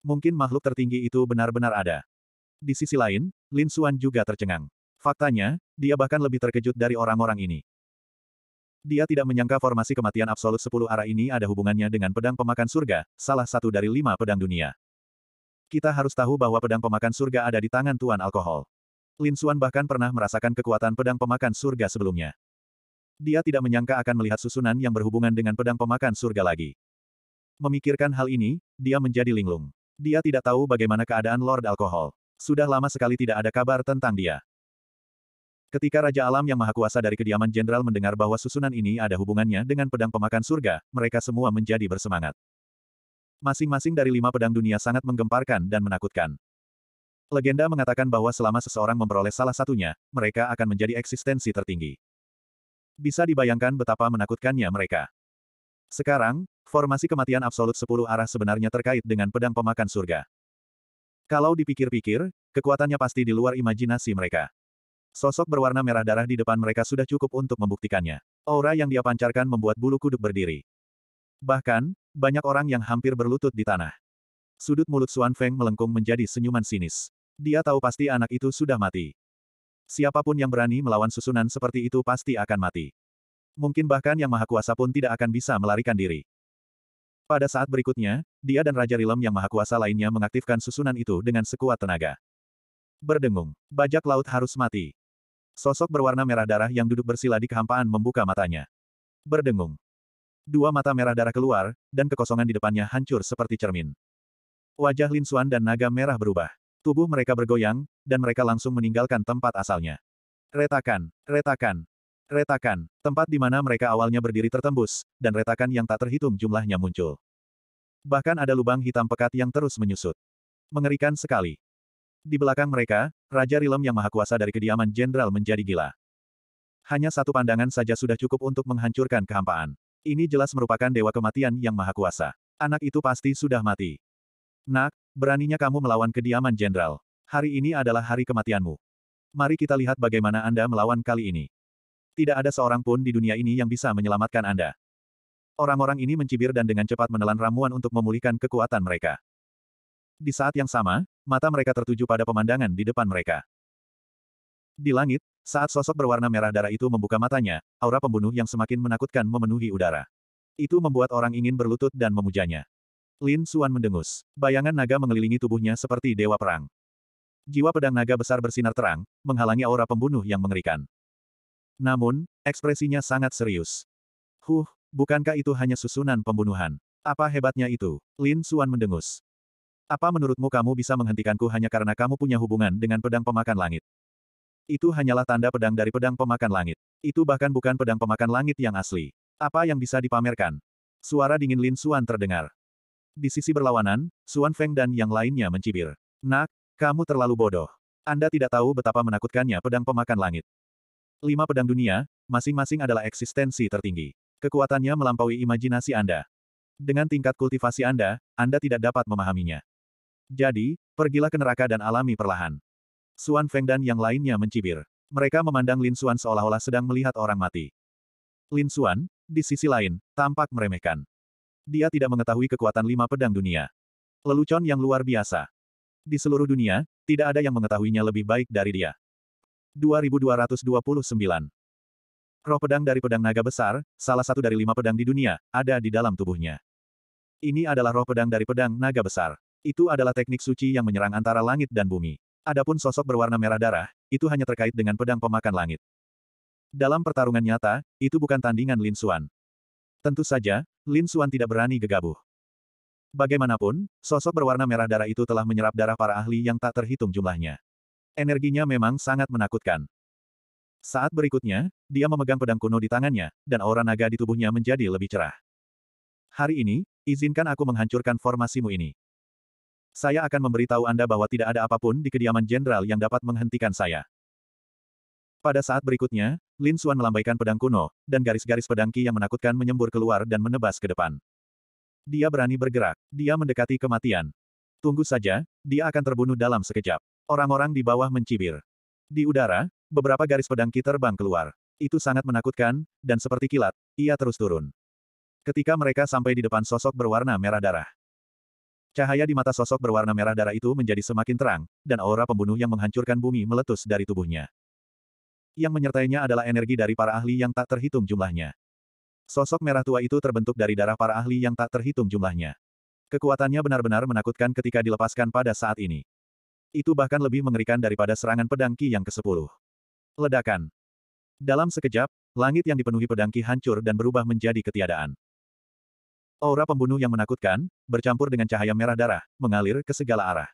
Mungkin makhluk tertinggi itu benar-benar ada. Di sisi lain, Lin Xuan juga tercengang. Faktanya, dia bahkan lebih terkejut dari orang-orang ini. Dia tidak menyangka formasi kematian absolut sepuluh arah ini ada hubungannya dengan pedang pemakan surga, salah satu dari lima pedang dunia. Kita harus tahu bahwa pedang pemakan surga ada di tangan Tuan Alkohol. Lin Xuan bahkan pernah merasakan kekuatan pedang pemakan surga sebelumnya. Dia tidak menyangka akan melihat susunan yang berhubungan dengan pedang pemakan surga lagi. Memikirkan hal ini, dia menjadi linglung. Dia tidak tahu bagaimana keadaan Lord Alkohol. Sudah lama sekali tidak ada kabar tentang dia. Ketika Raja Alam yang Maha Kuasa dari kediaman jenderal mendengar bahwa susunan ini ada hubungannya dengan pedang pemakan surga, mereka semua menjadi bersemangat. Masing-masing dari lima pedang dunia sangat menggemparkan dan menakutkan. Legenda mengatakan bahwa selama seseorang memperoleh salah satunya, mereka akan menjadi eksistensi tertinggi. Bisa dibayangkan betapa menakutkannya mereka. Sekarang, formasi kematian absolut sepuluh arah sebenarnya terkait dengan pedang pemakan surga. Kalau dipikir-pikir, kekuatannya pasti di luar imajinasi mereka. Sosok berwarna merah darah di depan mereka sudah cukup untuk membuktikannya. Aura yang dia pancarkan membuat bulu kuduk berdiri. Bahkan, banyak orang yang hampir berlutut di tanah. Sudut mulut Suan Feng melengkung menjadi senyuman sinis. Dia tahu pasti anak itu sudah mati. Siapapun yang berani melawan susunan seperti itu pasti akan mati. Mungkin bahkan yang maha kuasa pun tidak akan bisa melarikan diri. Pada saat berikutnya, dia dan Raja Rilem yang maha kuasa lainnya mengaktifkan susunan itu dengan sekuat tenaga. Berdengung, bajak laut harus mati. Sosok berwarna merah darah yang duduk bersila di kehampaan membuka matanya. Berdengung. Dua mata merah darah keluar, dan kekosongan di depannya hancur seperti cermin. Wajah Lin Suan dan naga merah berubah. Tubuh mereka bergoyang, dan mereka langsung meninggalkan tempat asalnya. Retakan, retakan, retakan, tempat di mana mereka awalnya berdiri tertembus, dan retakan yang tak terhitung jumlahnya muncul. Bahkan ada lubang hitam pekat yang terus menyusut. Mengerikan sekali. Di belakang mereka, Raja Rilem yang maha kuasa dari kediaman jenderal menjadi gila. Hanya satu pandangan saja sudah cukup untuk menghancurkan kehampaan. Ini jelas merupakan dewa kematian yang maha kuasa. Anak itu pasti sudah mati. Nak, beraninya kamu melawan kediaman jenderal. Hari ini adalah hari kematianmu. Mari kita lihat bagaimana Anda melawan kali ini. Tidak ada seorang pun di dunia ini yang bisa menyelamatkan Anda. Orang-orang ini mencibir dan dengan cepat menelan ramuan untuk memulihkan kekuatan mereka. Di saat yang sama, mata mereka tertuju pada pemandangan di depan mereka. Di langit, saat sosok berwarna merah darah itu membuka matanya, aura pembunuh yang semakin menakutkan memenuhi udara. Itu membuat orang ingin berlutut dan memujanya. Lin Suan mendengus. Bayangan naga mengelilingi tubuhnya seperti dewa perang. Jiwa pedang naga besar bersinar terang, menghalangi aura pembunuh yang mengerikan. Namun, ekspresinya sangat serius. Huh, bukankah itu hanya susunan pembunuhan? Apa hebatnya itu? Lin Suan mendengus. Apa menurutmu kamu bisa menghentikanku hanya karena kamu punya hubungan dengan pedang pemakan langit? Itu hanyalah tanda pedang dari pedang pemakan langit. Itu bahkan bukan pedang pemakan langit yang asli. Apa yang bisa dipamerkan? Suara dingin Lin Xuan terdengar. Di sisi berlawanan, Xuan Feng dan yang lainnya mencibir. Nak, kamu terlalu bodoh. Anda tidak tahu betapa menakutkannya pedang pemakan langit. Lima pedang dunia, masing-masing adalah eksistensi tertinggi. Kekuatannya melampaui imajinasi Anda. Dengan tingkat kultivasi Anda, Anda tidak dapat memahaminya. Jadi, pergilah ke neraka dan alami perlahan. Suan Feng dan yang lainnya mencibir. Mereka memandang Lin Suan seolah-olah sedang melihat orang mati. Lin Suan, di sisi lain, tampak meremehkan. Dia tidak mengetahui kekuatan lima pedang dunia. Lelucon yang luar biasa. Di seluruh dunia, tidak ada yang mengetahuinya lebih baik dari dia. 2229 Roh pedang dari pedang naga besar, salah satu dari lima pedang di dunia, ada di dalam tubuhnya. Ini adalah roh pedang dari pedang naga besar. Itu adalah teknik suci yang menyerang antara langit dan bumi. Adapun sosok berwarna merah darah, itu hanya terkait dengan pedang pemakan langit. Dalam pertarungan nyata, itu bukan tandingan Lin Xuan. Tentu saja, Lin Xuan tidak berani gegabah. Bagaimanapun, sosok berwarna merah darah itu telah menyerap darah para ahli yang tak terhitung jumlahnya. Energinya memang sangat menakutkan. Saat berikutnya, dia memegang pedang kuno di tangannya, dan aura naga di tubuhnya menjadi lebih cerah. Hari ini, izinkan aku menghancurkan formasimu ini. Saya akan memberitahu Anda bahwa tidak ada apapun di kediaman jenderal yang dapat menghentikan saya. Pada saat berikutnya, Lin Xuan melambaikan pedang kuno, dan garis-garis pedangki yang menakutkan menyembur keluar dan menebas ke depan. Dia berani bergerak. Dia mendekati kematian. Tunggu saja, dia akan terbunuh dalam sekejap. Orang-orang di bawah mencibir. Di udara, beberapa garis pedangki terbang keluar. Itu sangat menakutkan, dan seperti kilat, ia terus turun. Ketika mereka sampai di depan sosok berwarna merah darah, Cahaya di mata sosok berwarna merah darah itu menjadi semakin terang, dan aura pembunuh yang menghancurkan bumi meletus dari tubuhnya. Yang menyertainya adalah energi dari para ahli yang tak terhitung jumlahnya. Sosok merah tua itu terbentuk dari darah para ahli yang tak terhitung jumlahnya. Kekuatannya benar-benar menakutkan ketika dilepaskan pada saat ini. Itu bahkan lebih mengerikan daripada serangan pedang Ki yang ke-10. Ledakan. Dalam sekejap, langit yang dipenuhi pedang Ki hancur dan berubah menjadi ketiadaan. Aura pembunuh yang menakutkan, bercampur dengan cahaya merah darah, mengalir ke segala arah.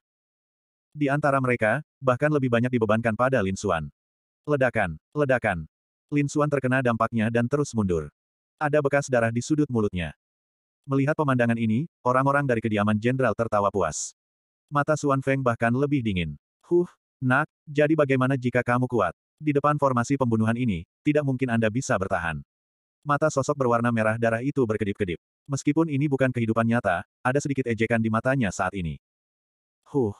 Di antara mereka, bahkan lebih banyak dibebankan pada Lin Xuan. Ledakan, ledakan. Lin Xuan terkena dampaknya dan terus mundur. Ada bekas darah di sudut mulutnya. Melihat pemandangan ini, orang-orang dari kediaman jenderal tertawa puas. Mata Xuan Feng bahkan lebih dingin. Huh, nak, jadi bagaimana jika kamu kuat? Di depan formasi pembunuhan ini, tidak mungkin Anda bisa bertahan. Mata sosok berwarna merah darah itu berkedip-kedip. Meskipun ini bukan kehidupan nyata, ada sedikit ejekan di matanya saat ini. Huh.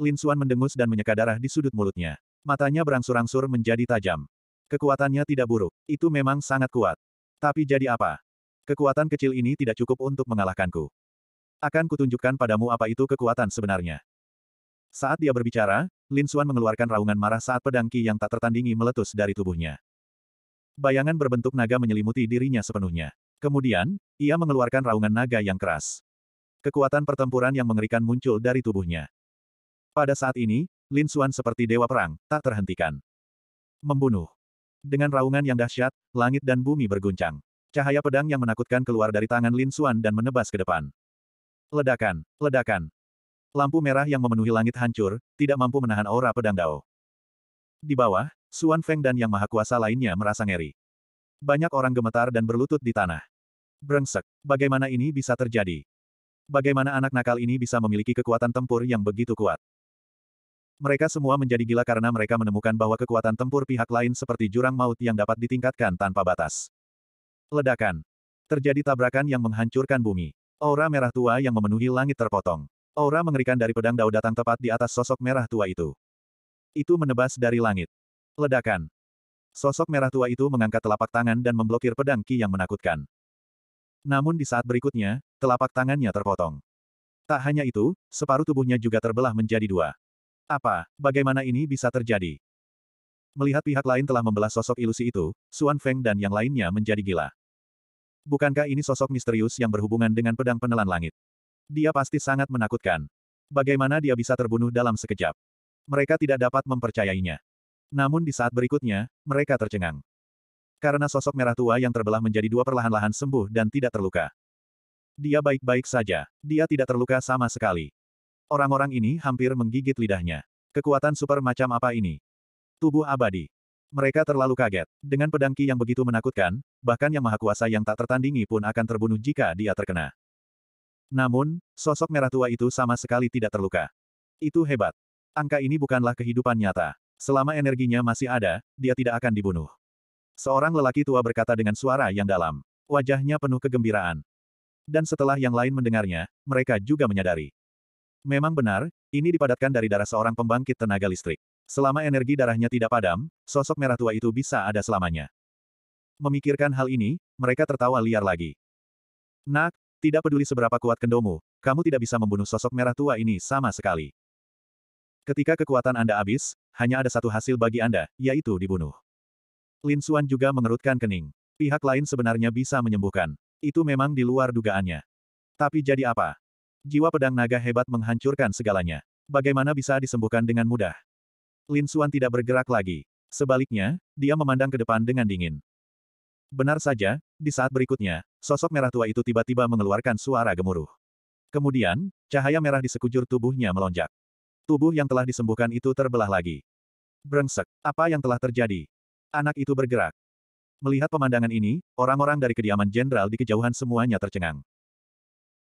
Lin Xuan mendengus dan menyeka darah di sudut mulutnya. Matanya berangsur-angsur menjadi tajam. Kekuatannya tidak buruk. Itu memang sangat kuat. Tapi jadi apa? Kekuatan kecil ini tidak cukup untuk mengalahkanku. Akan kutunjukkan padamu apa itu kekuatan sebenarnya. Saat dia berbicara, Lin Xuan mengeluarkan raungan marah saat pedang Qi yang tak tertandingi meletus dari tubuhnya. Bayangan berbentuk naga menyelimuti dirinya sepenuhnya. Kemudian, ia mengeluarkan raungan naga yang keras. Kekuatan pertempuran yang mengerikan muncul dari tubuhnya. Pada saat ini, Lin Xuan seperti dewa perang, tak terhentikan. Membunuh. Dengan raungan yang dahsyat, langit dan bumi berguncang. Cahaya pedang yang menakutkan keluar dari tangan Lin Xuan dan menebas ke depan. Ledakan, ledakan. Lampu merah yang memenuhi langit hancur, tidak mampu menahan aura pedang Dao. Di bawah, Suan Feng dan Yang Maha Kuasa lainnya merasa ngeri. Banyak orang gemetar dan berlutut di tanah. Brengsek, bagaimana ini bisa terjadi? Bagaimana anak nakal ini bisa memiliki kekuatan tempur yang begitu kuat? Mereka semua menjadi gila karena mereka menemukan bahwa kekuatan tempur pihak lain seperti jurang maut yang dapat ditingkatkan tanpa batas. Ledakan. Terjadi tabrakan yang menghancurkan bumi. Aura merah tua yang memenuhi langit terpotong. Aura mengerikan dari pedang Dao datang tepat di atas sosok merah tua itu. Itu menebas dari langit. Ledakan. Sosok merah tua itu mengangkat telapak tangan dan memblokir pedang Ki yang menakutkan. Namun di saat berikutnya, telapak tangannya terpotong. Tak hanya itu, separuh tubuhnya juga terbelah menjadi dua. Apa, bagaimana ini bisa terjadi? Melihat pihak lain telah membelah sosok ilusi itu, Xuan Feng dan yang lainnya menjadi gila. Bukankah ini sosok misterius yang berhubungan dengan pedang penelan langit? Dia pasti sangat menakutkan. Bagaimana dia bisa terbunuh dalam sekejap? Mereka tidak dapat mempercayainya. Namun di saat berikutnya, mereka tercengang. Karena sosok merah tua yang terbelah menjadi dua perlahan-lahan sembuh dan tidak terluka. Dia baik-baik saja. Dia tidak terluka sama sekali. Orang-orang ini hampir menggigit lidahnya. Kekuatan super macam apa ini? Tubuh abadi. Mereka terlalu kaget. Dengan pedang Ki yang begitu menakutkan, bahkan yang maha kuasa yang tak tertandingi pun akan terbunuh jika dia terkena. Namun, sosok merah tua itu sama sekali tidak terluka. Itu hebat. Angka ini bukanlah kehidupan nyata. Selama energinya masih ada, dia tidak akan dibunuh. Seorang lelaki tua berkata dengan suara yang dalam. Wajahnya penuh kegembiraan. Dan setelah yang lain mendengarnya, mereka juga menyadari. Memang benar, ini dipadatkan dari darah seorang pembangkit tenaga listrik. Selama energi darahnya tidak padam, sosok merah tua itu bisa ada selamanya. Memikirkan hal ini, mereka tertawa liar lagi. Nak, tidak peduli seberapa kuat kendomu, kamu tidak bisa membunuh sosok merah tua ini sama sekali. Ketika kekuatan Anda habis, hanya ada satu hasil bagi Anda, yaitu dibunuh. Lin Xuan juga mengerutkan kening. Pihak lain sebenarnya bisa menyembuhkan. Itu memang di luar dugaannya. Tapi jadi apa? Jiwa pedang naga hebat menghancurkan segalanya. Bagaimana bisa disembuhkan dengan mudah? Lin Xuan tidak bergerak lagi. Sebaliknya, dia memandang ke depan dengan dingin. Benar saja, di saat berikutnya, sosok merah tua itu tiba-tiba mengeluarkan suara gemuruh. Kemudian, cahaya merah di sekujur tubuhnya melonjak. Tubuh yang telah disembuhkan itu terbelah lagi. Brengsek, apa yang telah terjadi? Anak itu bergerak. Melihat pemandangan ini, orang-orang dari kediaman jenderal di kejauhan semuanya tercengang.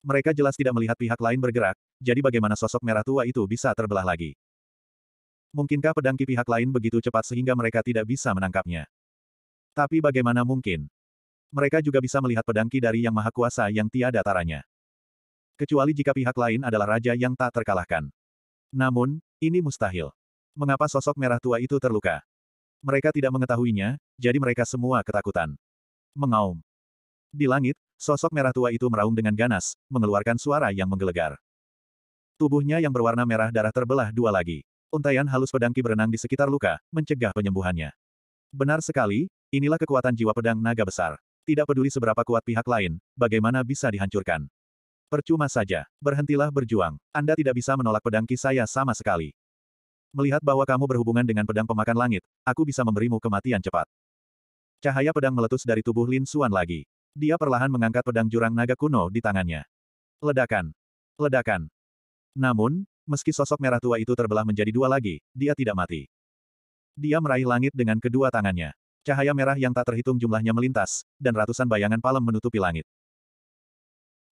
Mereka jelas tidak melihat pihak lain bergerak, jadi bagaimana sosok merah tua itu bisa terbelah lagi? Mungkinkah pedangki pihak lain begitu cepat sehingga mereka tidak bisa menangkapnya? Tapi bagaimana mungkin? Mereka juga bisa melihat pedangki dari Yang Maha Kuasa yang tiada taranya. Kecuali jika pihak lain adalah raja yang tak terkalahkan. Namun, ini mustahil. Mengapa sosok merah tua itu terluka? Mereka tidak mengetahuinya, jadi mereka semua ketakutan. Mengaum. Di langit, sosok merah tua itu meraung dengan ganas, mengeluarkan suara yang menggelegar. Tubuhnya yang berwarna merah darah terbelah dua lagi. untayan halus pedangki berenang di sekitar luka, mencegah penyembuhannya. Benar sekali, inilah kekuatan jiwa pedang naga besar. Tidak peduli seberapa kuat pihak lain, bagaimana bisa dihancurkan. Percuma saja. Berhentilah berjuang. Anda tidak bisa menolak pedang ki saya sama sekali. Melihat bahwa kamu berhubungan dengan pedang pemakan langit, aku bisa memberimu kematian cepat. Cahaya pedang meletus dari tubuh Lin Xuan lagi. Dia perlahan mengangkat pedang jurang naga kuno di tangannya. Ledakan. Ledakan. Namun, meski sosok merah tua itu terbelah menjadi dua lagi, dia tidak mati. Dia meraih langit dengan kedua tangannya. Cahaya merah yang tak terhitung jumlahnya melintas, dan ratusan bayangan palem menutupi langit.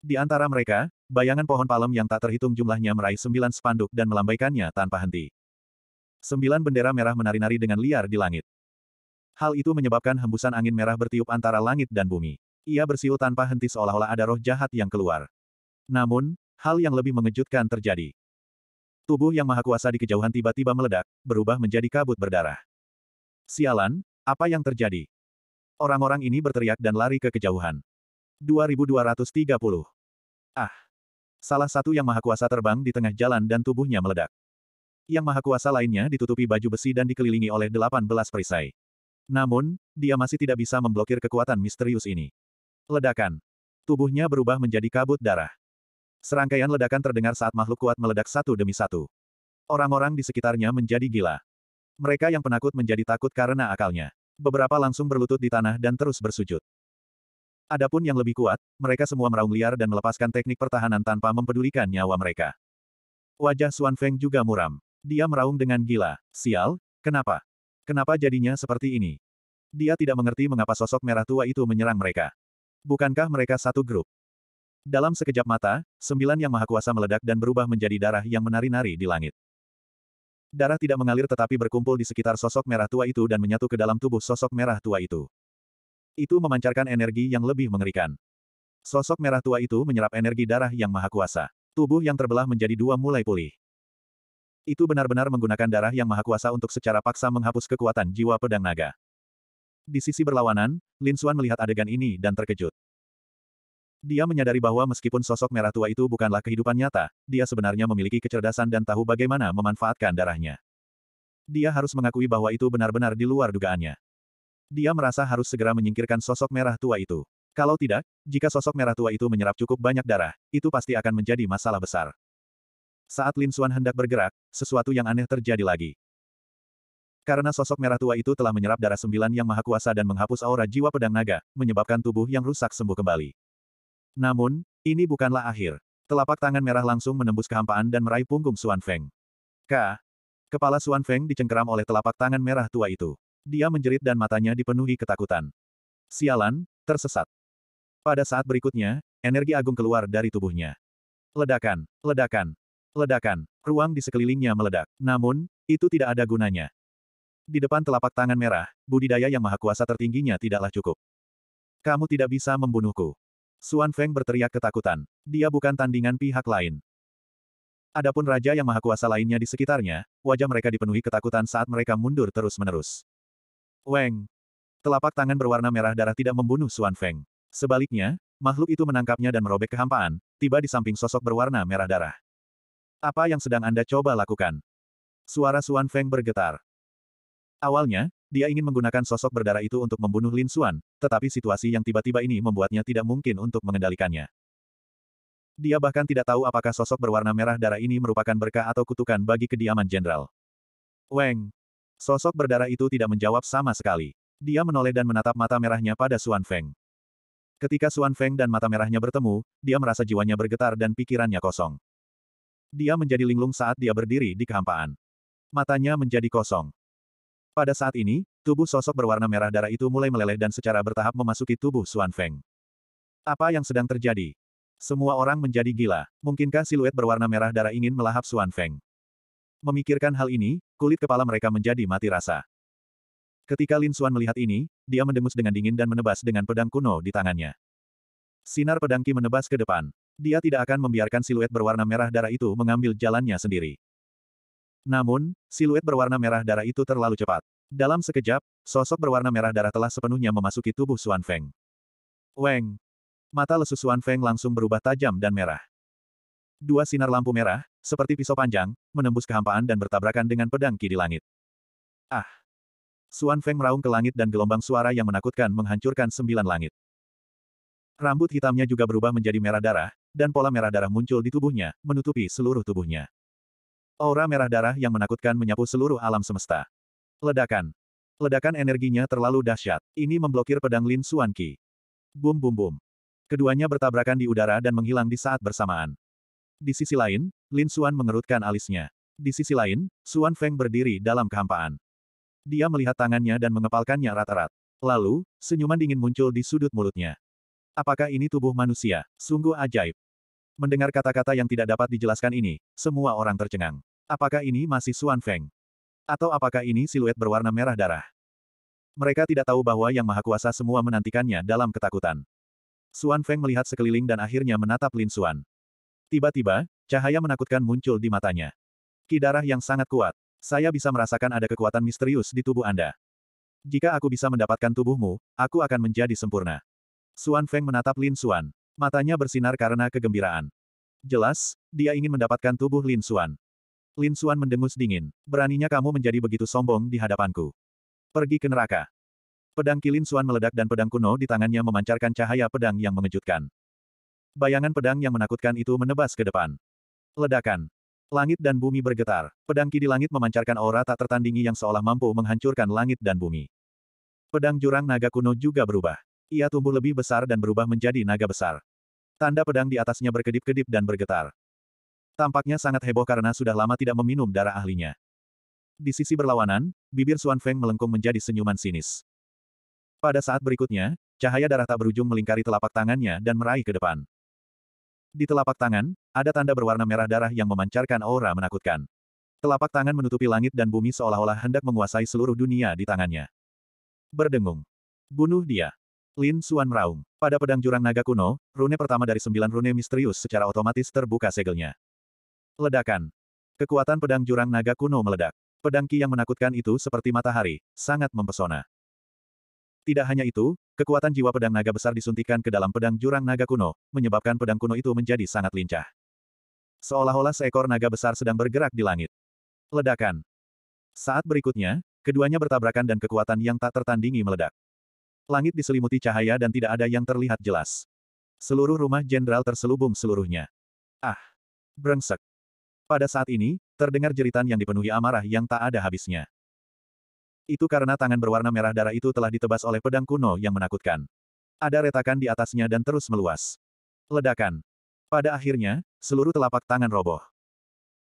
Di antara mereka, bayangan pohon palem yang tak terhitung jumlahnya meraih sembilan spanduk dan melambaikannya tanpa henti. Sembilan bendera merah menari-nari dengan liar di langit. Hal itu menyebabkan hembusan angin merah bertiup antara langit dan bumi. Ia bersiul tanpa henti seolah-olah ada roh jahat yang keluar. Namun, hal yang lebih mengejutkan terjadi. Tubuh yang maha kuasa di kejauhan tiba-tiba meledak, berubah menjadi kabut berdarah. Sialan, apa yang terjadi? Orang-orang ini berteriak dan lari ke kejauhan. 2230. Ah! Salah satu yang maha kuasa terbang di tengah jalan dan tubuhnya meledak. Yang maha kuasa lainnya ditutupi baju besi dan dikelilingi oleh 18 perisai. Namun, dia masih tidak bisa memblokir kekuatan misterius ini. Ledakan. Tubuhnya berubah menjadi kabut darah. Serangkaian ledakan terdengar saat makhluk kuat meledak satu demi satu. Orang-orang di sekitarnya menjadi gila. Mereka yang penakut menjadi takut karena akalnya. Beberapa langsung berlutut di tanah dan terus bersujud. Adapun yang lebih kuat, mereka semua meraung liar dan melepaskan teknik pertahanan tanpa mempedulikan nyawa mereka. Wajah Xuan Feng juga muram. Dia meraung dengan gila. Sial, kenapa? Kenapa jadinya seperti ini? Dia tidak mengerti mengapa sosok merah tua itu menyerang mereka. Bukankah mereka satu grup? Dalam sekejap mata, sembilan yang maha kuasa meledak dan berubah menjadi darah yang menari-nari di langit. Darah tidak mengalir tetapi berkumpul di sekitar sosok merah tua itu dan menyatu ke dalam tubuh sosok merah tua itu. Itu memancarkan energi yang lebih mengerikan. Sosok merah tua itu menyerap energi darah yang maha kuasa. Tubuh yang terbelah menjadi dua mulai pulih. Itu benar-benar menggunakan darah yang maha kuasa untuk secara paksa menghapus kekuatan jiwa pedang naga. Di sisi berlawanan, Lin Xuan melihat adegan ini dan terkejut. Dia menyadari bahwa meskipun sosok merah tua itu bukanlah kehidupan nyata, dia sebenarnya memiliki kecerdasan dan tahu bagaimana memanfaatkan darahnya. Dia harus mengakui bahwa itu benar-benar di luar dugaannya. Dia merasa harus segera menyingkirkan sosok merah tua itu. Kalau tidak, jika sosok merah tua itu menyerap cukup banyak darah, itu pasti akan menjadi masalah besar. Saat Lin Xuan hendak bergerak, sesuatu yang aneh terjadi lagi. Karena sosok merah tua itu telah menyerap darah sembilan yang maha kuasa dan menghapus aura jiwa pedang naga, menyebabkan tubuh yang rusak sembuh kembali. Namun, ini bukanlah akhir. Telapak tangan merah langsung menembus kehampaan dan meraih punggung Suan Feng. K. Kepala Suan Feng dicengkeram oleh telapak tangan merah tua itu. Dia menjerit dan matanya dipenuhi ketakutan. Sialan, tersesat. Pada saat berikutnya, energi agung keluar dari tubuhnya. Ledakan, ledakan, ledakan. Ruang di sekelilingnya meledak. Namun, itu tidak ada gunanya. Di depan telapak tangan merah, budidaya yang maha kuasa tertingginya tidaklah cukup. Kamu tidak bisa membunuhku. Suan Feng berteriak ketakutan. Dia bukan tandingan pihak lain. Adapun raja yang maha kuasa lainnya di sekitarnya, wajah mereka dipenuhi ketakutan saat mereka mundur terus-menerus. Weng. Telapak tangan berwarna merah darah tidak membunuh Suan Feng. Sebaliknya, makhluk itu menangkapnya dan merobek kehampaan, tiba di samping sosok berwarna merah darah. Apa yang sedang Anda coba lakukan? Suara Suan Feng bergetar. Awalnya, dia ingin menggunakan sosok berdarah itu untuk membunuh Lin Xuan, tetapi situasi yang tiba-tiba ini membuatnya tidak mungkin untuk mengendalikannya. Dia bahkan tidak tahu apakah sosok berwarna merah darah ini merupakan berkah atau kutukan bagi kediaman jenderal. Weng. Sosok berdarah itu tidak menjawab sama sekali. Dia menoleh dan menatap mata merahnya pada Suan Feng. Ketika Suan Feng dan mata merahnya bertemu, dia merasa jiwanya bergetar dan pikirannya kosong. Dia menjadi linglung saat dia berdiri di kehampaan. Matanya menjadi kosong. Pada saat ini, tubuh sosok berwarna merah darah itu mulai meleleh dan secara bertahap memasuki tubuh Suan Feng. Apa yang sedang terjadi? Semua orang menjadi gila. Mungkinkah siluet berwarna merah darah ingin melahap Suan Feng? Memikirkan hal ini, kulit kepala mereka menjadi mati rasa. Ketika Lin Xuan melihat ini, dia mendengus dengan dingin dan menebas dengan pedang kuno di tangannya. Sinar pedang Qi menebas ke depan. Dia tidak akan membiarkan siluet berwarna merah darah itu mengambil jalannya sendiri. Namun, siluet berwarna merah darah itu terlalu cepat. Dalam sekejap, sosok berwarna merah darah telah sepenuhnya memasuki tubuh Suan Feng. Weng! Mata lesu Suan Feng langsung berubah tajam dan merah. Dua sinar lampu merah, seperti pisau panjang, menembus kehampaan dan bertabrakan dengan pedang Ki di langit. Ah! Suan Feng meraung ke langit dan gelombang suara yang menakutkan menghancurkan sembilan langit. Rambut hitamnya juga berubah menjadi merah darah, dan pola merah darah muncul di tubuhnya, menutupi seluruh tubuhnya. Aura merah darah yang menakutkan menyapu seluruh alam semesta. Ledakan. Ledakan energinya terlalu dahsyat. Ini memblokir pedang Lin Suan Qi. Bum bum bum. Keduanya bertabrakan di udara dan menghilang di saat bersamaan. Di sisi lain, Lin Xuan mengerutkan alisnya. Di sisi lain, Xuan Feng berdiri dalam kehampaan. Dia melihat tangannya dan mengepalkannya erat-erat. Lalu, senyuman dingin muncul di sudut mulutnya. Apakah ini tubuh manusia? Sungguh ajaib. Mendengar kata-kata yang tidak dapat dijelaskan ini, semua orang tercengang. Apakah ini masih Xuan Feng? Atau apakah ini siluet berwarna merah darah? Mereka tidak tahu bahwa Yang Maha Kuasa semua menantikannya dalam ketakutan. Xuan Feng melihat sekeliling dan akhirnya menatap Lin Xuan. Tiba-tiba, cahaya menakutkan muncul di matanya. Ki darah yang sangat kuat. Saya bisa merasakan ada kekuatan misterius di tubuh Anda. Jika aku bisa mendapatkan tubuhmu, aku akan menjadi sempurna. Suan Feng menatap Lin Suan. Matanya bersinar karena kegembiraan. Jelas, dia ingin mendapatkan tubuh Lin Suan. Lin Suan mendengus dingin. Beraninya kamu menjadi begitu sombong di hadapanku. Pergi ke neraka. Pedang Kilin Suan meledak dan pedang kuno di tangannya memancarkan cahaya pedang yang mengejutkan. Bayangan pedang yang menakutkan itu menebas ke depan. Ledakan. Langit dan bumi bergetar. Pedang ki di langit memancarkan aura tak tertandingi yang seolah mampu menghancurkan langit dan bumi. Pedang jurang naga kuno juga berubah. Ia tumbuh lebih besar dan berubah menjadi naga besar. Tanda pedang di atasnya berkedip-kedip dan bergetar. Tampaknya sangat heboh karena sudah lama tidak meminum darah ahlinya. Di sisi berlawanan, bibir Suan Feng melengkung menjadi senyuman sinis. Pada saat berikutnya, cahaya darah tak berujung melingkari telapak tangannya dan meraih ke depan. Di telapak tangan, ada tanda berwarna merah darah yang memancarkan aura menakutkan. Telapak tangan menutupi langit dan bumi seolah-olah hendak menguasai seluruh dunia di tangannya. Berdengung. Bunuh dia. Lin Suan meraung. Pada pedang jurang naga kuno, rune pertama dari sembilan rune misterius secara otomatis terbuka segelnya. Ledakan. Kekuatan pedang jurang naga kuno meledak. Pedang ki yang menakutkan itu seperti matahari, sangat mempesona. Tidak hanya itu, Kekuatan jiwa pedang naga besar disuntikan ke dalam pedang jurang naga kuno, menyebabkan pedang kuno itu menjadi sangat lincah. Seolah-olah seekor naga besar sedang bergerak di langit. Ledakan. Saat berikutnya, keduanya bertabrakan dan kekuatan yang tak tertandingi meledak. Langit diselimuti cahaya dan tidak ada yang terlihat jelas. Seluruh rumah jenderal terselubung seluruhnya. Ah! Brengsek! Pada saat ini, terdengar jeritan yang dipenuhi amarah yang tak ada habisnya. Itu karena tangan berwarna merah darah itu telah ditebas oleh pedang kuno yang menakutkan. Ada retakan di atasnya dan terus meluas. Ledakan. Pada akhirnya, seluruh telapak tangan roboh.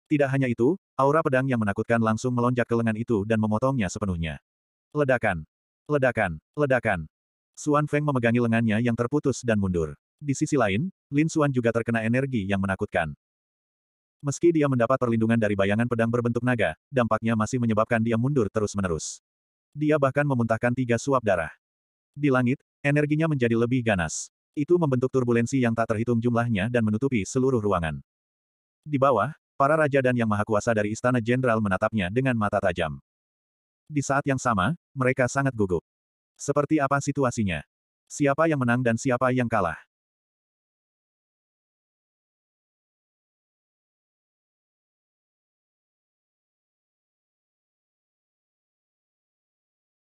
Tidak hanya itu, aura pedang yang menakutkan langsung melonjak ke lengan itu dan memotongnya sepenuhnya. Ledakan. Ledakan. Ledakan. Suan Feng memegangi lengannya yang terputus dan mundur. Di sisi lain, Lin Suan juga terkena energi yang menakutkan. Meski dia mendapat perlindungan dari bayangan pedang berbentuk naga, dampaknya masih menyebabkan dia mundur terus-menerus. Dia bahkan memuntahkan tiga suap darah. Di langit, energinya menjadi lebih ganas. Itu membentuk turbulensi yang tak terhitung jumlahnya dan menutupi seluruh ruangan. Di bawah, para raja dan yang maha kuasa dari istana jenderal menatapnya dengan mata tajam. Di saat yang sama, mereka sangat gugup. Seperti apa situasinya? Siapa yang menang dan siapa yang kalah?